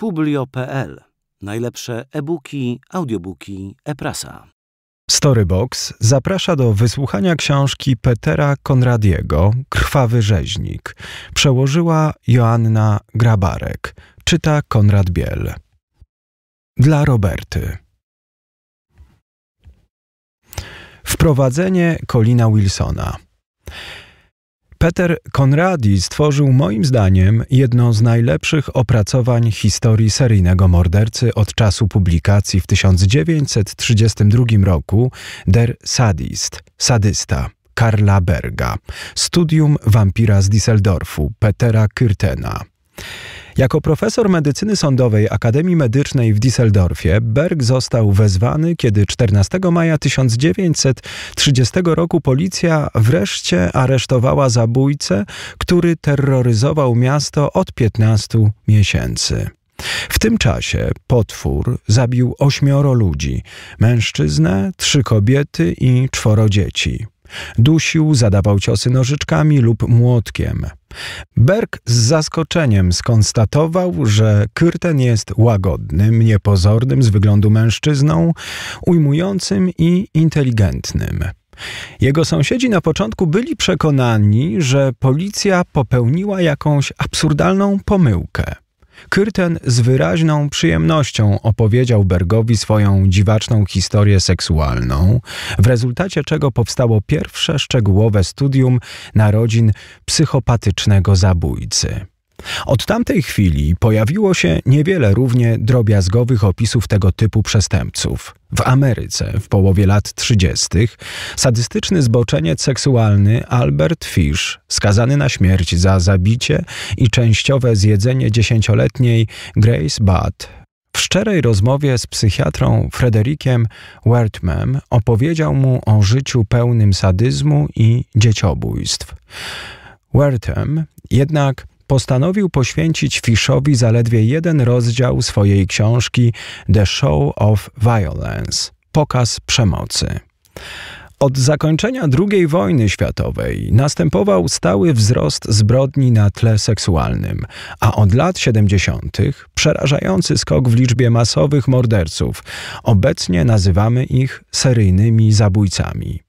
Publio.pl. Najlepsze e-booki, audiobooki, e-prasa. Storybox zaprasza do wysłuchania książki Petera Konradiego Krwawy rzeźnik. Przełożyła Joanna Grabarek. Czyta Konrad Biel. Dla Roberty. Wprowadzenie Kolina Wilsona. Peter Conradi stworzył moim zdaniem jedno z najlepszych opracowań historii seryjnego mordercy od czasu publikacji w 1932 roku Der Sadist, sadysta. Karla Berga, studium wampira z Düsseldorfu, Petera Kürtena. Jako profesor medycyny sądowej Akademii Medycznej w Düsseldorfie, Berg został wezwany, kiedy 14 maja 1930 roku policja wreszcie aresztowała zabójcę, który terroryzował miasto od 15 miesięcy. W tym czasie potwór zabił ośmioro ludzi, mężczyznę, trzy kobiety i czworo dzieci. Dusił, zadawał ciosy nożyczkami lub młotkiem. Berg z zaskoczeniem skonstatował, że Kyrten jest łagodnym, niepozornym z wyglądu mężczyzną, ujmującym i inteligentnym. Jego sąsiedzi na początku byli przekonani, że policja popełniła jakąś absurdalną pomyłkę. Kyrten z wyraźną przyjemnością opowiedział Bergowi swoją dziwaczną historię seksualną, w rezultacie czego powstało pierwsze szczegółowe studium narodzin psychopatycznego zabójcy. Od tamtej chwili pojawiło się niewiele równie drobiazgowych opisów tego typu przestępców. W Ameryce w połowie lat 30. sadystyczny zboczeniec seksualny Albert Fish, skazany na śmierć za zabicie i częściowe zjedzenie dziesięcioletniej Grace Budd, w szczerej rozmowie z psychiatrą Frederikiem Wertmem opowiedział mu o życiu pełnym sadyzmu i dzieciobójstw. Wertem jednak postanowił poświęcić Fishowi zaledwie jeden rozdział swojej książki The Show of Violence pokaz przemocy. Od zakończenia II wojny światowej następował stały wzrost zbrodni na tle seksualnym, a od lat 70. przerażający skok w liczbie masowych morderców. Obecnie nazywamy ich seryjnymi zabójcami.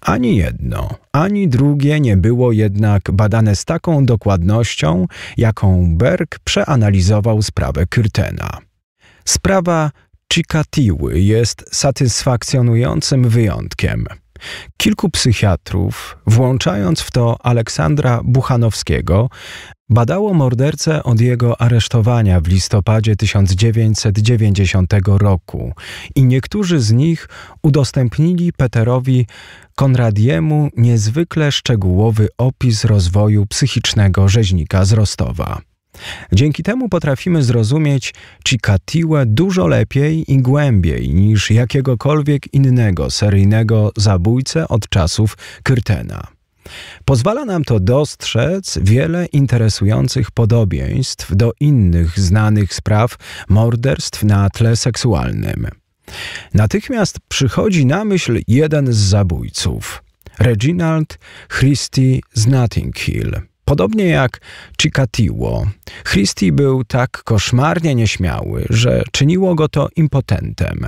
Ani jedno, ani drugie nie było jednak badane z taką dokładnością, jaką Berg przeanalizował sprawę Kürtena. Sprawa Chikatiły jest satysfakcjonującym wyjątkiem – Kilku psychiatrów, włączając w to Aleksandra Buchanowskiego, badało mordercę od jego aresztowania w listopadzie 1990 roku i niektórzy z nich udostępnili Peterowi Konradiemu niezwykle szczegółowy opis rozwoju psychicznego rzeźnika z Rostowa. Dzięki temu potrafimy zrozumieć Chikatiłę dużo lepiej i głębiej niż jakiegokolwiek innego seryjnego zabójcę od czasów Kyrtena. Pozwala nam to dostrzec wiele interesujących podobieństw do innych znanych spraw morderstw na tle seksualnym. Natychmiast przychodzi na myśl jeden z zabójców – Reginald Christie z Notting Hill – Podobnie jak Chikatilo, Christie był tak koszmarnie nieśmiały, że czyniło go to impotentem.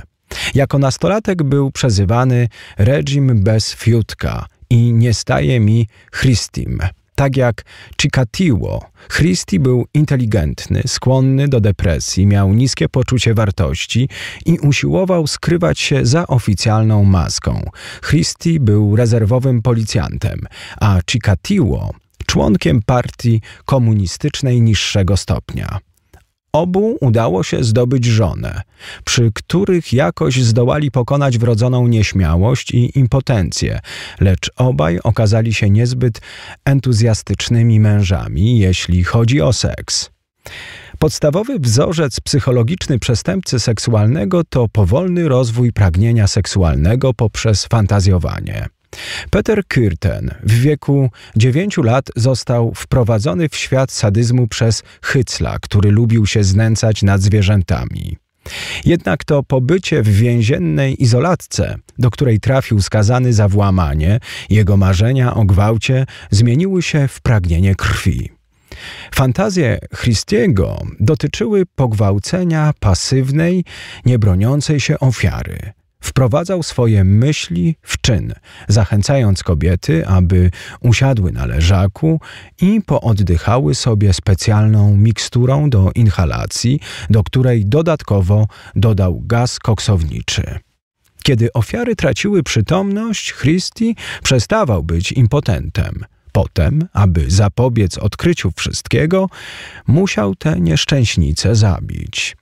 Jako nastolatek był przezywany reżim bez fiutka i nie staje mi Christim. Tak jak Chikatilo, Christie był inteligentny, skłonny do depresji, miał niskie poczucie wartości i usiłował skrywać się za oficjalną maską. Christie był rezerwowym policjantem, a Chikatilo członkiem partii komunistycznej niższego stopnia. Obu udało się zdobyć żonę, przy których jakoś zdołali pokonać wrodzoną nieśmiałość i impotencję, lecz obaj okazali się niezbyt entuzjastycznymi mężami, jeśli chodzi o seks. Podstawowy wzorzec psychologiczny przestępcy seksualnego to powolny rozwój pragnienia seksualnego poprzez fantazjowanie. Peter Kürten w wieku 9 lat został wprowadzony w świat sadyzmu przez Hycla, który lubił się znęcać nad zwierzętami. Jednak to pobycie w więziennej izolatce, do której trafił skazany za włamanie, jego marzenia o gwałcie zmieniły się w pragnienie krwi. Fantazje Christiego dotyczyły pogwałcenia pasywnej, niebroniącej się ofiary. Wprowadzał swoje myśli w czyn, zachęcając kobiety, aby usiadły na leżaku i pooddychały sobie specjalną miksturą do inhalacji, do której dodatkowo dodał gaz koksowniczy. Kiedy ofiary traciły przytomność, Christie przestawał być impotentem. Potem, aby zapobiec odkryciu wszystkiego, musiał tę nieszczęśnicę zabić.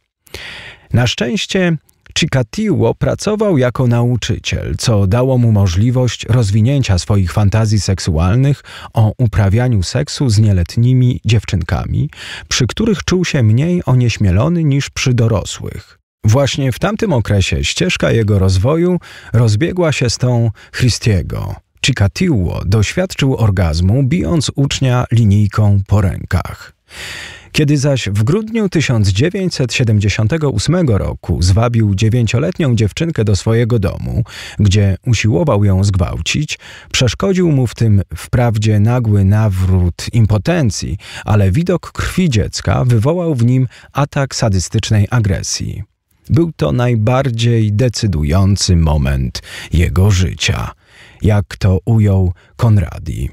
Na szczęście Chikatilo pracował jako nauczyciel, co dało mu możliwość rozwinięcia swoich fantazji seksualnych o uprawianiu seksu z nieletnimi dziewczynkami, przy których czuł się mniej onieśmielony niż przy dorosłych. Właśnie w tamtym okresie ścieżka jego rozwoju rozbiegła się z tą Christiego. Chikatilo doświadczył orgazmu, bijąc ucznia linijką po rękach. Kiedy zaś w grudniu 1978 roku zwabił dziewięcioletnią dziewczynkę do swojego domu, gdzie usiłował ją zgwałcić, przeszkodził mu w tym wprawdzie nagły nawrót impotencji, ale widok krwi dziecka wywołał w nim atak sadystycznej agresji. Był to najbardziej decydujący moment jego życia, jak to ujął Konradi.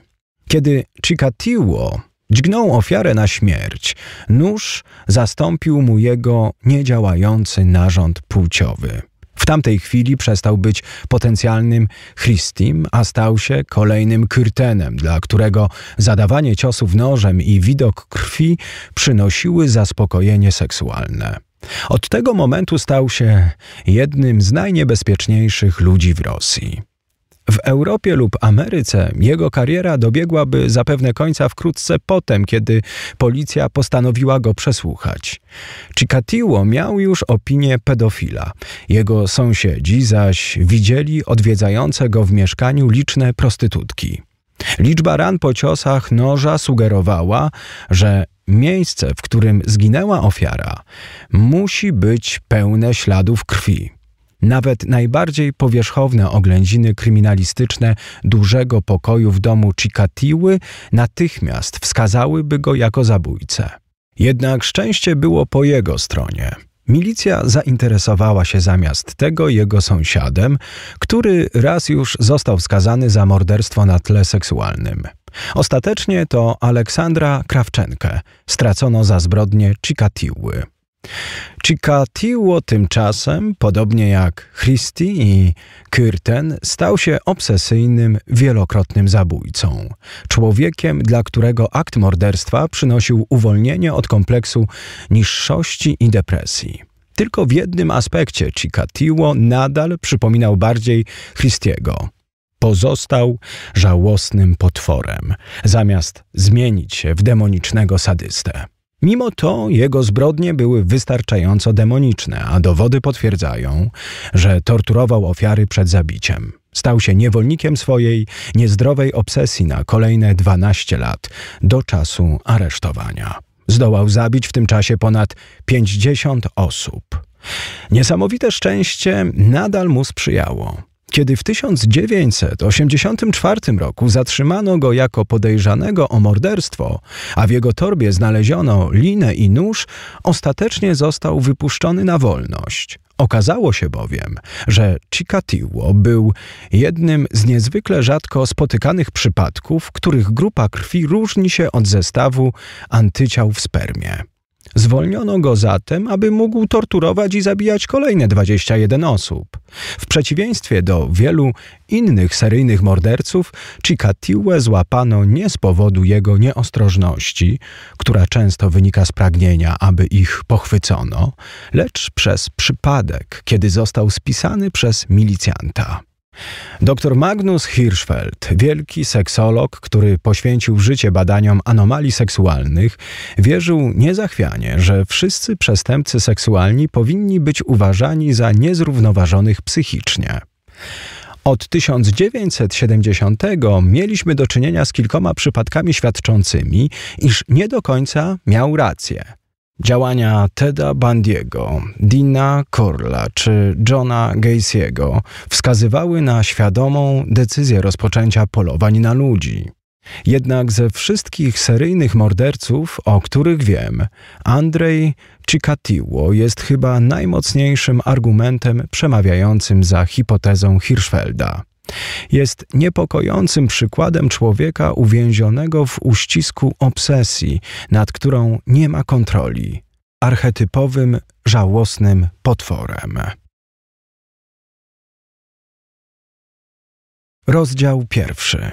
Kiedy Chikatilo, Dźgnął ofiarę na śmierć. Nóż zastąpił mu jego niedziałający narząd płciowy. W tamtej chwili przestał być potencjalnym Christim, a stał się kolejnym Kyrtenem, dla którego zadawanie ciosów nożem i widok krwi przynosiły zaspokojenie seksualne. Od tego momentu stał się jednym z najniebezpieczniejszych ludzi w Rosji. W Europie lub Ameryce jego kariera dobiegłaby zapewne końca wkrótce potem, kiedy policja postanowiła go przesłuchać. Chikatilo miał już opinię pedofila. Jego sąsiedzi zaś widzieli odwiedzające go w mieszkaniu liczne prostytutki. Liczba ran po ciosach noża sugerowała, że miejsce, w którym zginęła ofiara, musi być pełne śladów krwi. Nawet najbardziej powierzchowne oględziny kryminalistyczne dużego pokoju w domu Cikatiły natychmiast wskazałyby go jako zabójcę. Jednak szczęście było po jego stronie. Milicja zainteresowała się zamiast tego jego sąsiadem, który raz już został skazany za morderstwo na tle seksualnym. Ostatecznie to Aleksandra Krawczenkę stracono za zbrodnię Cikatiły. Chikatilo tymczasem, podobnie jak Christie i Kyrten, stał się obsesyjnym, wielokrotnym zabójcą. Człowiekiem, dla którego akt morderstwa przynosił uwolnienie od kompleksu niższości i depresji. Tylko w jednym aspekcie Chikatilo nadal przypominał bardziej Christiego. Pozostał żałosnym potworem, zamiast zmienić się w demonicznego sadystę. Mimo to jego zbrodnie były wystarczająco demoniczne, a dowody potwierdzają, że torturował ofiary przed zabiciem. Stał się niewolnikiem swojej niezdrowej obsesji na kolejne 12 lat do czasu aresztowania. Zdołał zabić w tym czasie ponad 50 osób. Niesamowite szczęście nadal mu sprzyjało. Kiedy w 1984 roku zatrzymano go jako podejrzanego o morderstwo, a w jego torbie znaleziono linę i nóż, ostatecznie został wypuszczony na wolność. Okazało się bowiem, że Chikatilo był jednym z niezwykle rzadko spotykanych przypadków, których grupa krwi różni się od zestawu antyciał w spermie. Zwolniono go zatem, aby mógł torturować i zabijać kolejne 21 osób. W przeciwieństwie do wielu innych seryjnych morderców, Chikatiłę złapano nie z powodu jego nieostrożności, która często wynika z pragnienia, aby ich pochwycono, lecz przez przypadek, kiedy został spisany przez milicjanta. Dr Magnus Hirschfeld, wielki seksolog, który poświęcił życie badaniom anomalii seksualnych, wierzył niezachwianie, że wszyscy przestępcy seksualni powinni być uważani za niezrównoważonych psychicznie. Od 1970 mieliśmy do czynienia z kilkoma przypadkami świadczącymi, iż nie do końca miał rację. Działania Teda Bandiego, Dina Corla czy Johna Gacy'ego wskazywały na świadomą decyzję rozpoczęcia polowań na ludzi. Jednak ze wszystkich seryjnych morderców, o których wiem, Andrzej Cicatiło jest chyba najmocniejszym argumentem przemawiającym za hipotezą Hirschfelda. Jest niepokojącym przykładem człowieka uwięzionego w uścisku obsesji, nad którą nie ma kontroli, archetypowym, żałosnym potworem. Rozdział pierwszy.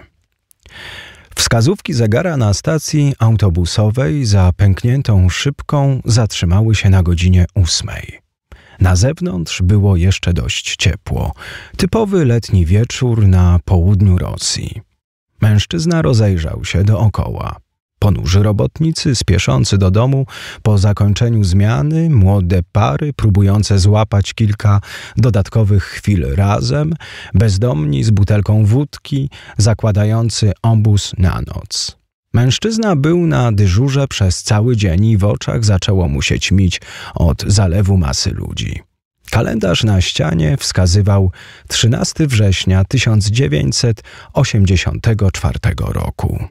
Wskazówki zegara na stacji autobusowej za pękniętą szybką zatrzymały się na godzinie ósmej. Na zewnątrz było jeszcze dość ciepło. Typowy letni wieczór na południu Rosji. Mężczyzna rozejrzał się dookoła. Ponurzy robotnicy spieszący do domu po zakończeniu zmiany, młode pary próbujące złapać kilka dodatkowych chwil razem, bezdomni z butelką wódki, zakładający ombus na noc. Mężczyzna był na dyżurze przez cały dzień i w oczach zaczęło mu się ćmić od zalewu masy ludzi. Kalendarz na ścianie wskazywał 13 września 1984 roku.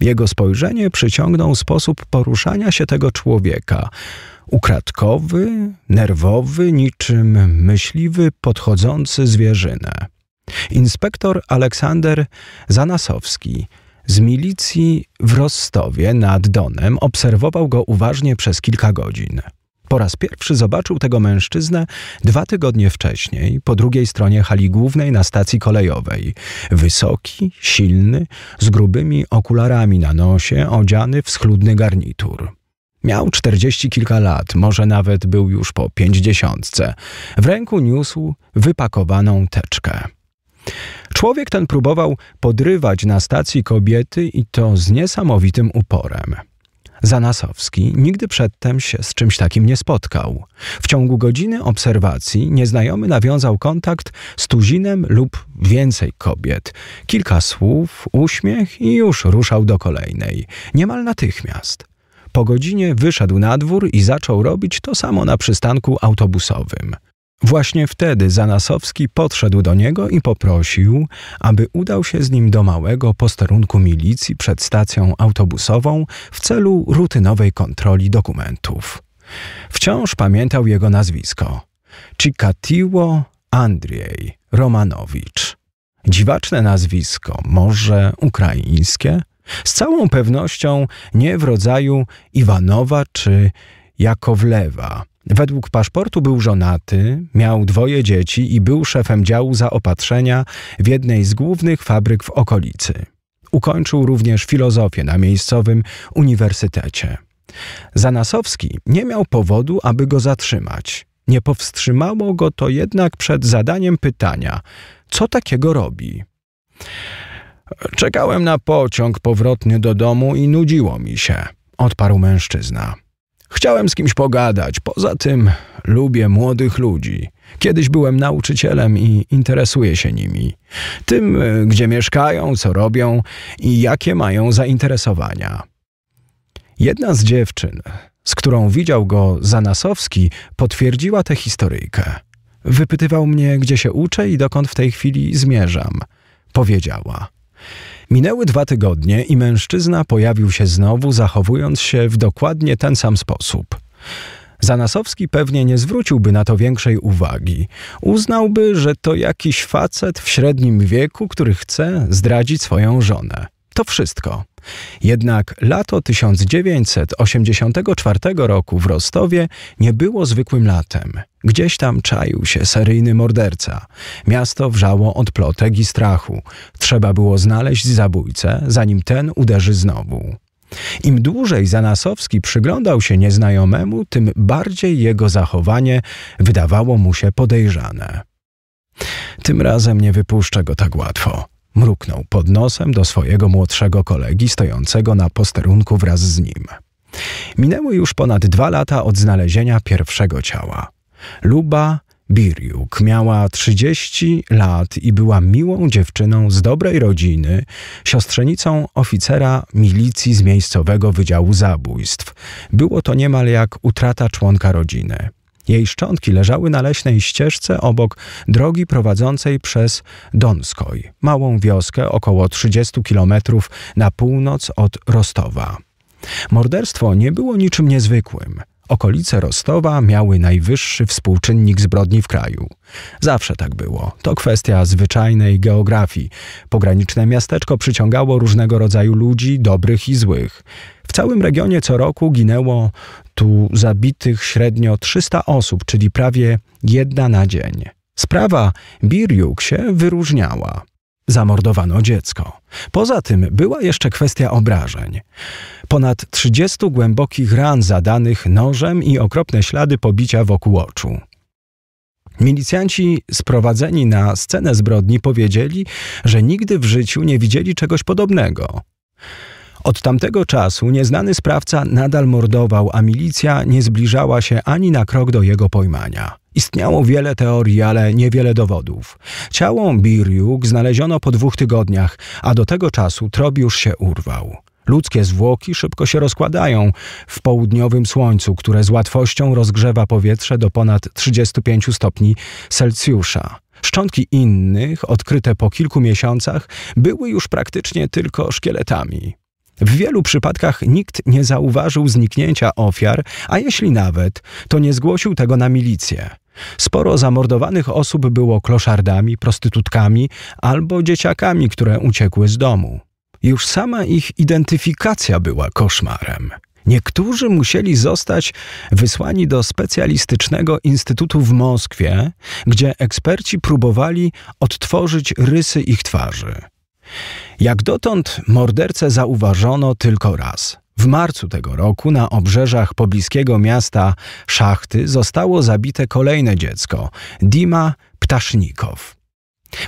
Jego spojrzenie przyciągnął sposób poruszania się tego człowieka. Ukradkowy, nerwowy, niczym myśliwy podchodzący zwierzynę. Inspektor Aleksander Zanasowski z milicji w Rostowie nad Donem obserwował go uważnie przez kilka godzin. Po raz pierwszy zobaczył tego mężczyznę dwa tygodnie wcześniej, po drugiej stronie hali głównej na stacji kolejowej. Wysoki, silny, z grubymi okularami na nosie, odziany w schludny garnitur. Miał czterdzieści kilka lat, może nawet był już po pięćdziesiątce. W ręku niósł wypakowaną teczkę. Człowiek ten próbował podrywać na stacji kobiety i to z niesamowitym uporem. Zanasowski nigdy przedtem się z czymś takim nie spotkał. W ciągu godziny obserwacji nieznajomy nawiązał kontakt z tuzinem lub więcej kobiet. Kilka słów, uśmiech i już ruszał do kolejnej, niemal natychmiast. Po godzinie wyszedł na dwór i zaczął robić to samo na przystanku autobusowym. Właśnie wtedy Zanasowski podszedł do niego i poprosił, aby udał się z nim do małego posterunku milicji przed stacją autobusową w celu rutynowej kontroli dokumentów. Wciąż pamiętał jego nazwisko. Cikatiło Andrzej Romanowicz. Dziwaczne nazwisko, może ukraińskie? Z całą pewnością nie w rodzaju Iwanowa czy Jakowlewa, Według paszportu był żonaty, miał dwoje dzieci i był szefem działu zaopatrzenia w jednej z głównych fabryk w okolicy. Ukończył również filozofię na miejscowym uniwersytecie. Zanasowski nie miał powodu, aby go zatrzymać. Nie powstrzymało go to jednak przed zadaniem pytania, co takiego robi. Czekałem na pociąg powrotny do domu i nudziło mi się, odparł mężczyzna. Chciałem z kimś pogadać. Poza tym lubię młodych ludzi. Kiedyś byłem nauczycielem i interesuję się nimi. Tym, e, gdzie mieszkają, co robią i jakie mają zainteresowania. Jedna z dziewczyn, z którą widział go Zanasowski, potwierdziła tę historyjkę. Wypytywał mnie, gdzie się uczę i dokąd w tej chwili zmierzam. Powiedziała. Minęły dwa tygodnie i mężczyzna pojawił się znowu, zachowując się w dokładnie ten sam sposób. Zanasowski pewnie nie zwróciłby na to większej uwagi. Uznałby, że to jakiś facet w średnim wieku, który chce zdradzić swoją żonę. To wszystko. Jednak lato 1984 roku w Rostowie nie było zwykłym latem. Gdzieś tam czaił się seryjny morderca. Miasto wrzało od plotek i strachu. Trzeba było znaleźć zabójcę, zanim ten uderzy znowu. Im dłużej Zanasowski przyglądał się nieznajomemu, tym bardziej jego zachowanie wydawało mu się podejrzane. Tym razem nie wypuszczę go tak łatwo, mruknął pod nosem do swojego młodszego kolegi stojącego na posterunku wraz z nim. Minęły już ponad dwa lata od znalezienia pierwszego ciała. Luba Biryuk miała 30 lat i była miłą dziewczyną z dobrej rodziny, siostrzenicą oficera milicji z miejscowego Wydziału Zabójstw. Było to niemal jak utrata członka rodziny. Jej szczątki leżały na leśnej ścieżce obok drogi prowadzącej przez Donskoj, małą wioskę około 30 kilometrów na północ od Rostowa. Morderstwo nie było niczym niezwykłym. Okolice Rostowa miały najwyższy współczynnik zbrodni w kraju. Zawsze tak było. To kwestia zwyczajnej geografii. Pograniczne miasteczko przyciągało różnego rodzaju ludzi, dobrych i złych. W całym regionie co roku ginęło tu zabitych średnio 300 osób, czyli prawie jedna na dzień. Sprawa Biryuk się wyróżniała. Zamordowano dziecko. Poza tym była jeszcze kwestia obrażeń. Ponad 30 głębokich ran zadanych nożem i okropne ślady pobicia wokół oczu. Milicjanci sprowadzeni na scenę zbrodni powiedzieli, że nigdy w życiu nie widzieli czegoś podobnego. Od tamtego czasu nieznany sprawca nadal mordował, a milicja nie zbliżała się ani na krok do jego pojmania. Istniało wiele teorii, ale niewiele dowodów. Ciało Birjuk znaleziono po dwóch tygodniach, a do tego czasu trop już się urwał. Ludzkie zwłoki szybko się rozkładają w południowym słońcu, które z łatwością rozgrzewa powietrze do ponad 35 stopni Celsjusza. Szczątki innych, odkryte po kilku miesiącach, były już praktycznie tylko szkieletami. W wielu przypadkach nikt nie zauważył zniknięcia ofiar, a jeśli nawet, to nie zgłosił tego na milicję. Sporo zamordowanych osób było kloszardami, prostytutkami albo dzieciakami, które uciekły z domu. Już sama ich identyfikacja była koszmarem. Niektórzy musieli zostać wysłani do specjalistycznego instytutu w Moskwie, gdzie eksperci próbowali odtworzyć rysy ich twarzy. Jak dotąd mordercę zauważono tylko raz. W marcu tego roku na obrzeżach pobliskiego miasta Szachty zostało zabite kolejne dziecko, Dima Ptasznikow.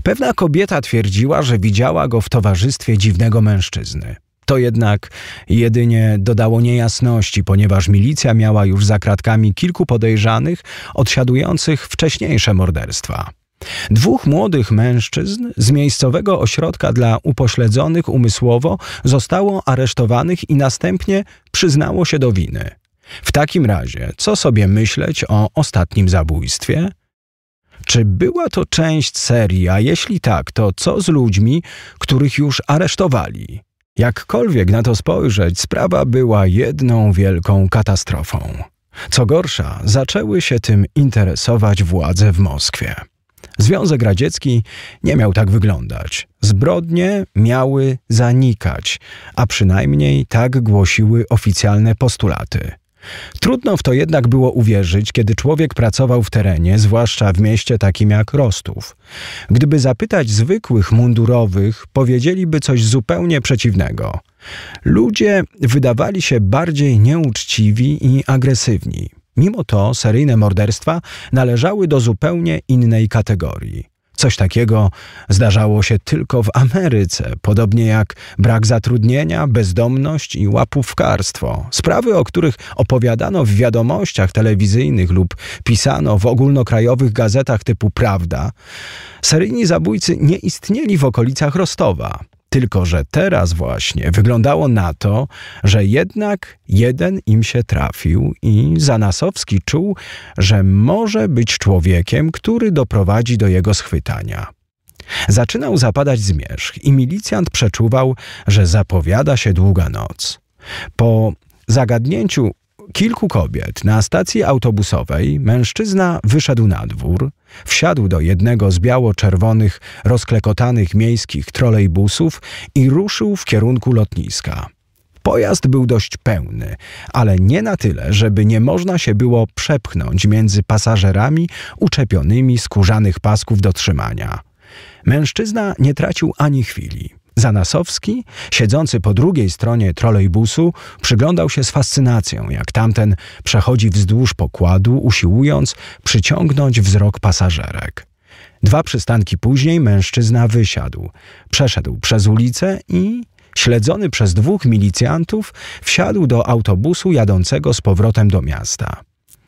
Pewna kobieta twierdziła, że widziała go w towarzystwie dziwnego mężczyzny. To jednak jedynie dodało niejasności, ponieważ milicja miała już za kratkami kilku podejrzanych odsiadujących wcześniejsze morderstwa. Dwóch młodych mężczyzn z miejscowego ośrodka dla upośledzonych umysłowo zostało aresztowanych i następnie przyznało się do winy. W takim razie, co sobie myśleć o ostatnim zabójstwie? Czy była to część serii, a jeśli tak, to co z ludźmi, których już aresztowali? Jakkolwiek na to spojrzeć, sprawa była jedną wielką katastrofą. Co gorsza, zaczęły się tym interesować władze w Moskwie. Związek Radziecki nie miał tak wyglądać. Zbrodnie miały zanikać, a przynajmniej tak głosiły oficjalne postulaty. Trudno w to jednak było uwierzyć, kiedy człowiek pracował w terenie, zwłaszcza w mieście takim jak Rostów. Gdyby zapytać zwykłych mundurowych, powiedzieliby coś zupełnie przeciwnego. Ludzie wydawali się bardziej nieuczciwi i agresywni. Mimo to seryjne morderstwa należały do zupełnie innej kategorii. Coś takiego zdarzało się tylko w Ameryce, podobnie jak brak zatrudnienia, bezdomność i łapówkarstwo. Sprawy, o których opowiadano w wiadomościach telewizyjnych lub pisano w ogólnokrajowych gazetach typu Prawda, seryjni zabójcy nie istnieli w okolicach Rostowa. Tylko, że teraz właśnie wyglądało na to, że jednak jeden im się trafił i Zanasowski czuł, że może być człowiekiem, który doprowadzi do jego schwytania. Zaczynał zapadać zmierzch i milicjant przeczuwał, że zapowiada się długa noc. Po zagadnięciu kilku kobiet na stacji autobusowej mężczyzna wyszedł na dwór, Wsiadł do jednego z biało-czerwonych, rozklekotanych miejskich trolejbusów i ruszył w kierunku lotniska. Pojazd był dość pełny, ale nie na tyle, żeby nie można się było przepchnąć między pasażerami uczepionymi skórzanych pasków do trzymania. Mężczyzna nie tracił ani chwili. Zanasowski, siedzący po drugiej stronie trolejbusu, przyglądał się z fascynacją, jak tamten przechodzi wzdłuż pokładu, usiłując przyciągnąć wzrok pasażerek. Dwa przystanki później mężczyzna wysiadł, przeszedł przez ulicę i, śledzony przez dwóch milicjantów, wsiadł do autobusu jadącego z powrotem do miasta.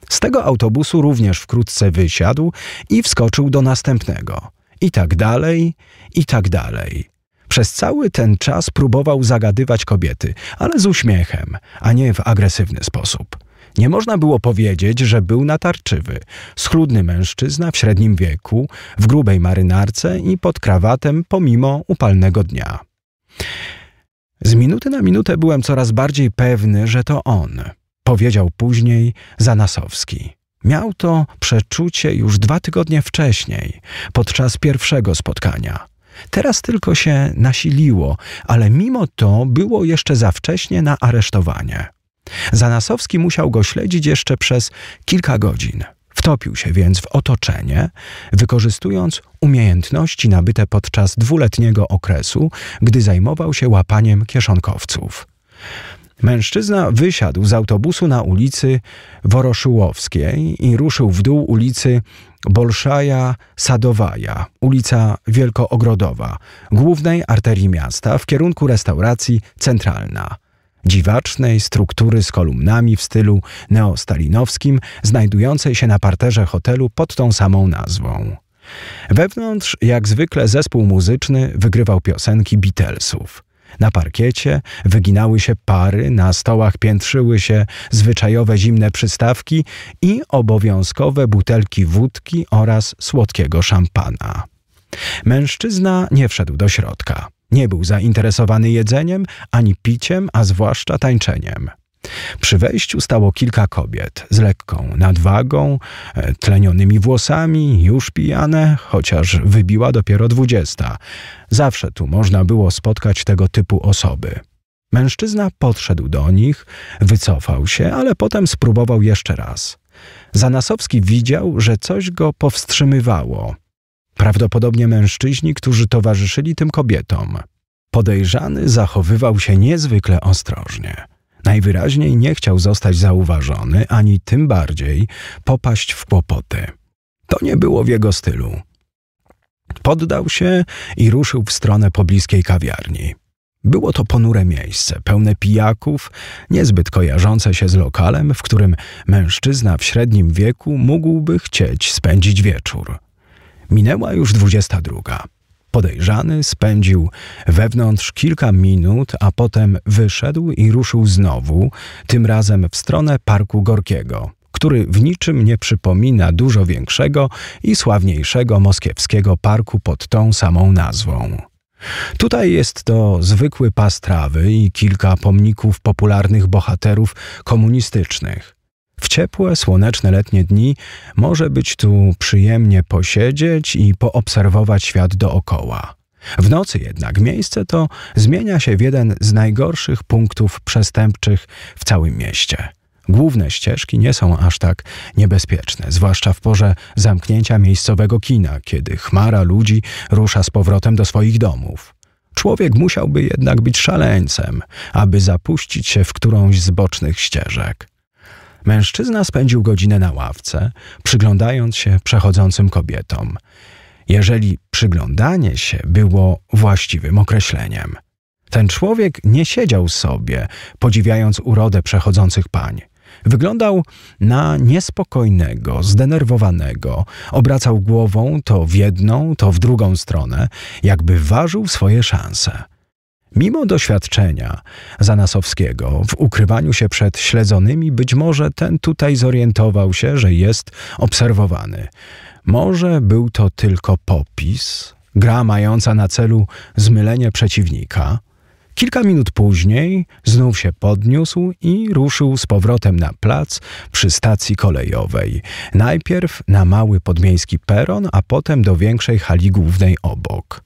Z tego autobusu również wkrótce wysiadł i wskoczył do następnego. I tak dalej, i tak dalej. Przez cały ten czas próbował zagadywać kobiety, ale z uśmiechem, a nie w agresywny sposób. Nie można było powiedzieć, że był natarczywy. Schludny mężczyzna w średnim wieku, w grubej marynarce i pod krawatem pomimo upalnego dnia. Z minuty na minutę byłem coraz bardziej pewny, że to on, powiedział później Zanasowski. Miał to przeczucie już dwa tygodnie wcześniej, podczas pierwszego spotkania. Teraz tylko się nasiliło, ale mimo to było jeszcze za wcześnie na aresztowanie. Zanasowski musiał go śledzić jeszcze przez kilka godzin. Wtopił się więc w otoczenie, wykorzystując umiejętności nabyte podczas dwuletniego okresu, gdy zajmował się łapaniem kieszonkowców. Mężczyzna wysiadł z autobusu na ulicy Woroszyłowskiej i ruszył w dół ulicy Bolszaja Sadowaja, ulica Wielkoogrodowa, głównej arterii miasta w kierunku restauracji Centralna. Dziwacznej struktury z kolumnami w stylu neostalinowskim, znajdującej się na parterze hotelu pod tą samą nazwą. Wewnątrz, jak zwykle, zespół muzyczny wygrywał piosenki Beatlesów. Na parkiecie wyginały się pary, na stołach piętrzyły się zwyczajowe zimne przystawki i obowiązkowe butelki wódki oraz słodkiego szampana. Mężczyzna nie wszedł do środka. Nie był zainteresowany jedzeniem ani piciem, a zwłaszcza tańczeniem. Przy wejściu stało kilka kobiet z lekką nadwagą, e, tlenionymi włosami, już pijane, chociaż wybiła dopiero dwudziesta. Zawsze tu można było spotkać tego typu osoby. Mężczyzna podszedł do nich, wycofał się, ale potem spróbował jeszcze raz. Zanasowski widział, że coś go powstrzymywało. Prawdopodobnie mężczyźni, którzy towarzyszyli tym kobietom. Podejrzany zachowywał się niezwykle ostrożnie. Najwyraźniej nie chciał zostać zauważony, ani tym bardziej popaść w kłopoty. To nie było w jego stylu. Poddał się i ruszył w stronę pobliskiej kawiarni. Było to ponure miejsce, pełne pijaków, niezbyt kojarzące się z lokalem, w którym mężczyzna w średnim wieku mógłby chcieć spędzić wieczór. Minęła już dwudziesta druga. Podejrzany spędził wewnątrz kilka minut, a potem wyszedł i ruszył znowu, tym razem w stronę Parku Gorkiego, który w niczym nie przypomina dużo większego i sławniejszego moskiewskiego parku pod tą samą nazwą. Tutaj jest to zwykły pas trawy i kilka pomników popularnych bohaterów komunistycznych. W ciepłe, słoneczne letnie dni może być tu przyjemnie posiedzieć i poobserwować świat dookoła. W nocy jednak miejsce to zmienia się w jeden z najgorszych punktów przestępczych w całym mieście. Główne ścieżki nie są aż tak niebezpieczne, zwłaszcza w porze zamknięcia miejscowego kina, kiedy chmara ludzi rusza z powrotem do swoich domów. Człowiek musiałby jednak być szaleńcem, aby zapuścić się w którąś z bocznych ścieżek. Mężczyzna spędził godzinę na ławce, przyglądając się przechodzącym kobietom. Jeżeli przyglądanie się było właściwym określeniem. Ten człowiek nie siedział sobie, podziwiając urodę przechodzących pań. Wyglądał na niespokojnego, zdenerwowanego, obracał głową to w jedną, to w drugą stronę, jakby ważył swoje szanse. Mimo doświadczenia Zanasowskiego w ukrywaniu się przed śledzonymi, być może ten tutaj zorientował się, że jest obserwowany. Może był to tylko popis, gra mająca na celu zmylenie przeciwnika. Kilka minut później znów się podniósł i ruszył z powrotem na plac przy stacji kolejowej. Najpierw na mały podmiejski peron, a potem do większej hali głównej obok.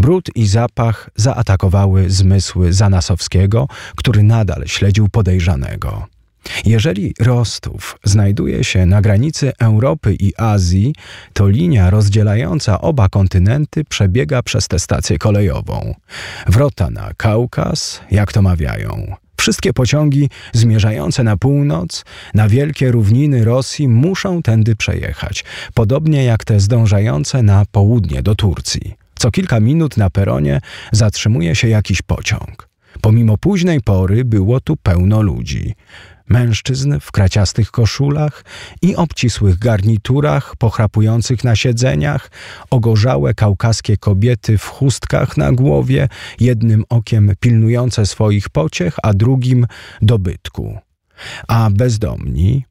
Brud i zapach zaatakowały zmysły Zanasowskiego, który nadal śledził podejrzanego. Jeżeli Rostów znajduje się na granicy Europy i Azji, to linia rozdzielająca oba kontynenty przebiega przez tę stację kolejową. Wrota na Kaukaz, jak to mawiają. Wszystkie pociągi zmierzające na północ, na wielkie równiny Rosji muszą tędy przejechać, podobnie jak te zdążające na południe do Turcji. Co kilka minut na peronie zatrzymuje się jakiś pociąg. Pomimo późnej pory było tu pełno ludzi. Mężczyzn w kraciastych koszulach i obcisłych garniturach, pochrapujących na siedzeniach, ogorzałe kaukaskie kobiety w chustkach na głowie, jednym okiem pilnujące swoich pociech, a drugim dobytku. A bezdomni,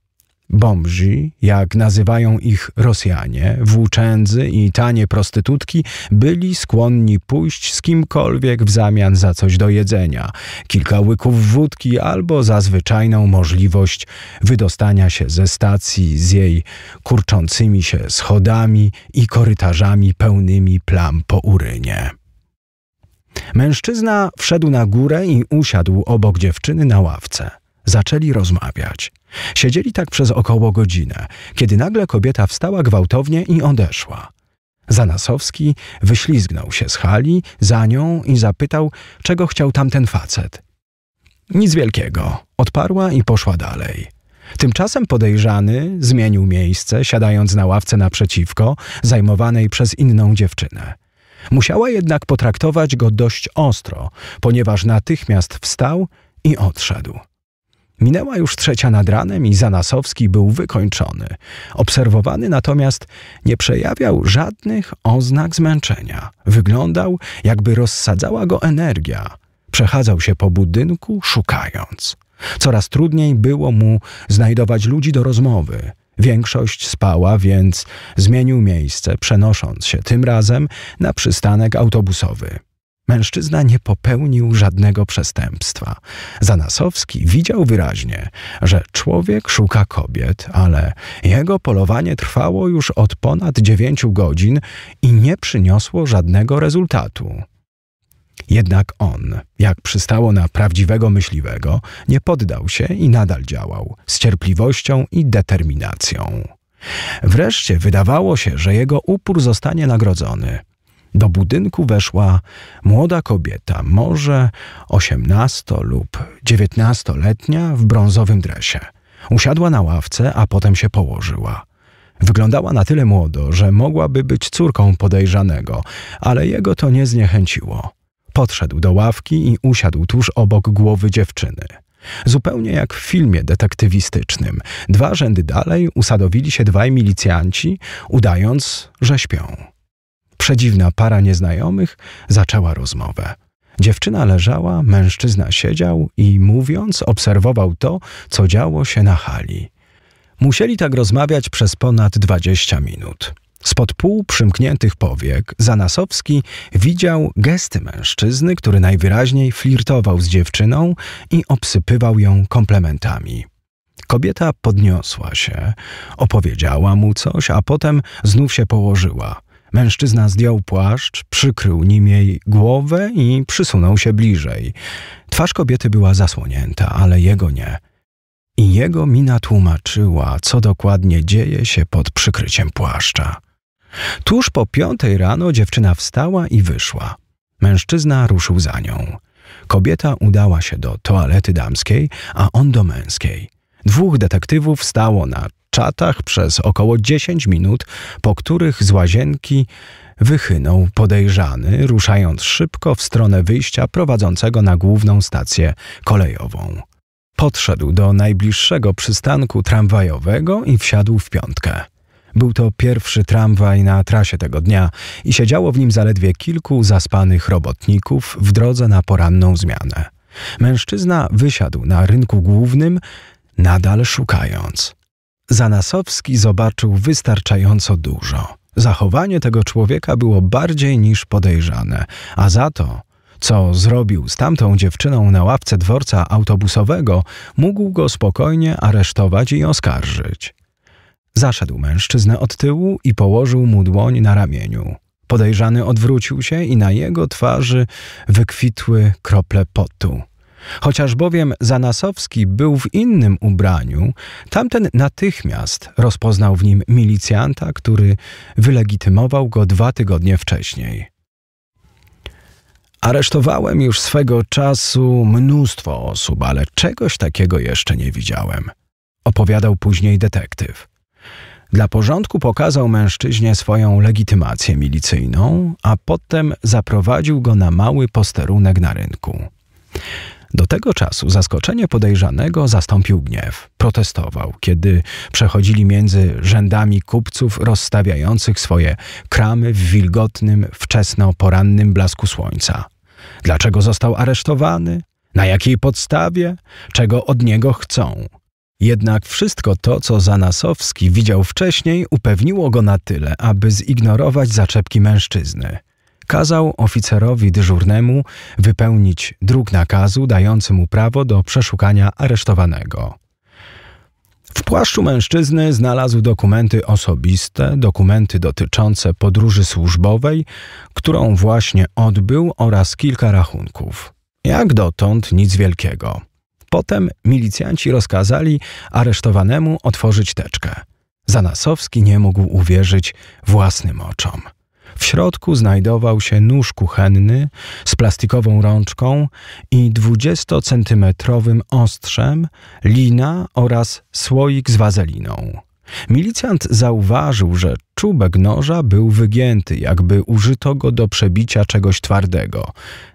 Bomży, jak nazywają ich Rosjanie, włóczędzy i tanie prostytutki byli skłonni pójść z kimkolwiek w zamian za coś do jedzenia, kilka łyków wódki albo za zwyczajną możliwość wydostania się ze stacji z jej kurczącymi się schodami i korytarzami pełnymi plam po urynie. Mężczyzna wszedł na górę i usiadł obok dziewczyny na ławce. Zaczęli rozmawiać. Siedzieli tak przez około godzinę, kiedy nagle kobieta wstała gwałtownie i odeszła. Zanasowski wyślizgnął się z hali za nią i zapytał, czego chciał tamten facet. Nic wielkiego, odparła i poszła dalej. Tymczasem podejrzany zmienił miejsce, siadając na ławce naprzeciwko, zajmowanej przez inną dziewczynę. Musiała jednak potraktować go dość ostro, ponieważ natychmiast wstał i odszedł. Minęła już trzecia nad ranem i Zanasowski był wykończony. Obserwowany natomiast nie przejawiał żadnych oznak zmęczenia. Wyglądał, jakby rozsadzała go energia. Przechadzał się po budynku, szukając. Coraz trudniej było mu znajdować ludzi do rozmowy. Większość spała, więc zmienił miejsce, przenosząc się tym razem na przystanek autobusowy. Mężczyzna nie popełnił żadnego przestępstwa. Zanasowski widział wyraźnie, że człowiek szuka kobiet, ale jego polowanie trwało już od ponad dziewięciu godzin i nie przyniosło żadnego rezultatu. Jednak on, jak przystało na prawdziwego myśliwego, nie poddał się i nadal działał z cierpliwością i determinacją. Wreszcie wydawało się, że jego upór zostanie nagrodzony – do budynku weszła młoda kobieta, może osiemnasto lub dziewiętnastoletnia, w brązowym dresie. Usiadła na ławce, a potem się położyła. Wyglądała na tyle młodo, że mogłaby być córką podejrzanego, ale jego to nie zniechęciło. Podszedł do ławki i usiadł tuż obok głowy dziewczyny. Zupełnie jak w filmie detektywistycznym. Dwa rzędy dalej usadowili się dwaj milicjanci, udając, że śpią. Przedziwna para nieznajomych zaczęła rozmowę. Dziewczyna leżała, mężczyzna siedział i mówiąc, obserwował to, co działo się na hali. Musieli tak rozmawiać przez ponad dwadzieścia minut. Spod pół przymkniętych powiek Zanasowski widział gesty mężczyzny, który najwyraźniej flirtował z dziewczyną i obsypywał ją komplementami. Kobieta podniosła się, opowiedziała mu coś, a potem znów się położyła. Mężczyzna zdjął płaszcz, przykrył nim jej głowę i przysunął się bliżej. Twarz kobiety była zasłonięta, ale jego nie. I jego mina tłumaczyła, co dokładnie dzieje się pod przykryciem płaszcza. Tuż po piątej rano dziewczyna wstała i wyszła. Mężczyzna ruszył za nią. Kobieta udała się do toalety damskiej, a on do męskiej. Dwóch detektywów stało na czatach przez około 10 minut, po których z łazienki wychynął podejrzany, ruszając szybko w stronę wyjścia prowadzącego na główną stację kolejową. Podszedł do najbliższego przystanku tramwajowego i wsiadł w piątkę. Był to pierwszy tramwaj na trasie tego dnia i siedziało w nim zaledwie kilku zaspanych robotników w drodze na poranną zmianę. Mężczyzna wysiadł na rynku głównym, nadal szukając. Zanasowski zobaczył wystarczająco dużo. Zachowanie tego człowieka było bardziej niż podejrzane, a za to, co zrobił z tamtą dziewczyną na ławce dworca autobusowego, mógł go spokojnie aresztować i oskarżyć. Zaszedł mężczyznę od tyłu i położył mu dłoń na ramieniu. Podejrzany odwrócił się i na jego twarzy wykwitły krople potu. Chociaż bowiem Zanasowski był w innym ubraniu, tamten natychmiast rozpoznał w nim milicjanta, który wylegitymował go dwa tygodnie wcześniej. Aresztowałem już swego czasu mnóstwo osób, ale czegoś takiego jeszcze nie widziałem, opowiadał później detektyw. Dla porządku pokazał mężczyźnie swoją legitymację milicyjną, a potem zaprowadził go na mały posterunek na rynku. Do tego czasu zaskoczenie podejrzanego zastąpił gniew. Protestował, kiedy przechodzili między rzędami kupców rozstawiających swoje kramy w wilgotnym, wczesno-porannym blasku słońca. Dlaczego został aresztowany? Na jakiej podstawie? Czego od niego chcą? Jednak wszystko to, co Zanasowski widział wcześniej, upewniło go na tyle, aby zignorować zaczepki mężczyzny kazał oficerowi dyżurnemu wypełnić druk nakazu dający mu prawo do przeszukania aresztowanego. W płaszczu mężczyzny znalazł dokumenty osobiste, dokumenty dotyczące podróży służbowej, którą właśnie odbył, oraz kilka rachunków. Jak dotąd nic wielkiego. Potem milicjanci rozkazali aresztowanemu otworzyć teczkę. Zanasowski nie mógł uwierzyć własnym oczom. W środku znajdował się nóż kuchenny z plastikową rączką i 20-centymetrowym ostrzem, lina oraz słoik z wazeliną. Milicjant zauważył, że czubek noża był wygięty, jakby użyto go do przebicia czegoś twardego,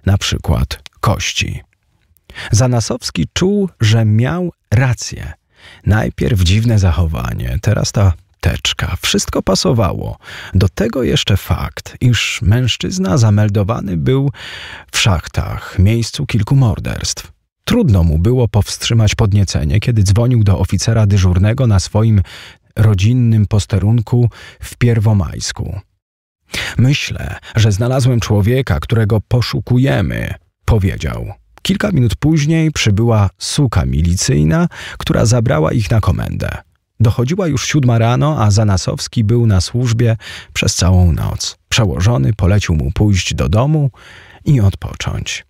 na przykład kości. Zanasowski czuł, że miał rację. Najpierw dziwne zachowanie, teraz ta wszystko pasowało. Do tego jeszcze fakt, iż mężczyzna zameldowany był w szachtach, miejscu kilku morderstw. Trudno mu było powstrzymać podniecenie, kiedy dzwonił do oficera dyżurnego na swoim rodzinnym posterunku w Pierwomajsku. Myślę, że znalazłem człowieka, którego poszukujemy, powiedział. Kilka minut później przybyła suka milicyjna, która zabrała ich na komendę. Dochodziła już siódma rano, a Zanasowski był na służbie przez całą noc. Przełożony polecił mu pójść do domu i odpocząć.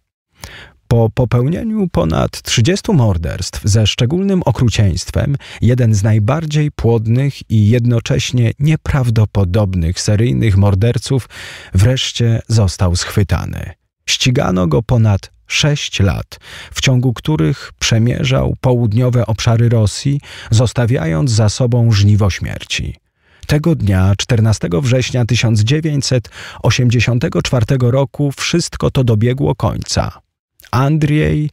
Po popełnieniu ponad 30 morderstw ze szczególnym okrucieństwem, jeden z najbardziej płodnych i jednocześnie nieprawdopodobnych seryjnych morderców wreszcie został schwytany. Ścigano go ponad sześć lat, w ciągu których przemierzał południowe obszary Rosji, zostawiając za sobą żniwo śmierci. Tego dnia, 14 września 1984 roku, wszystko to dobiegło końca. Andrzej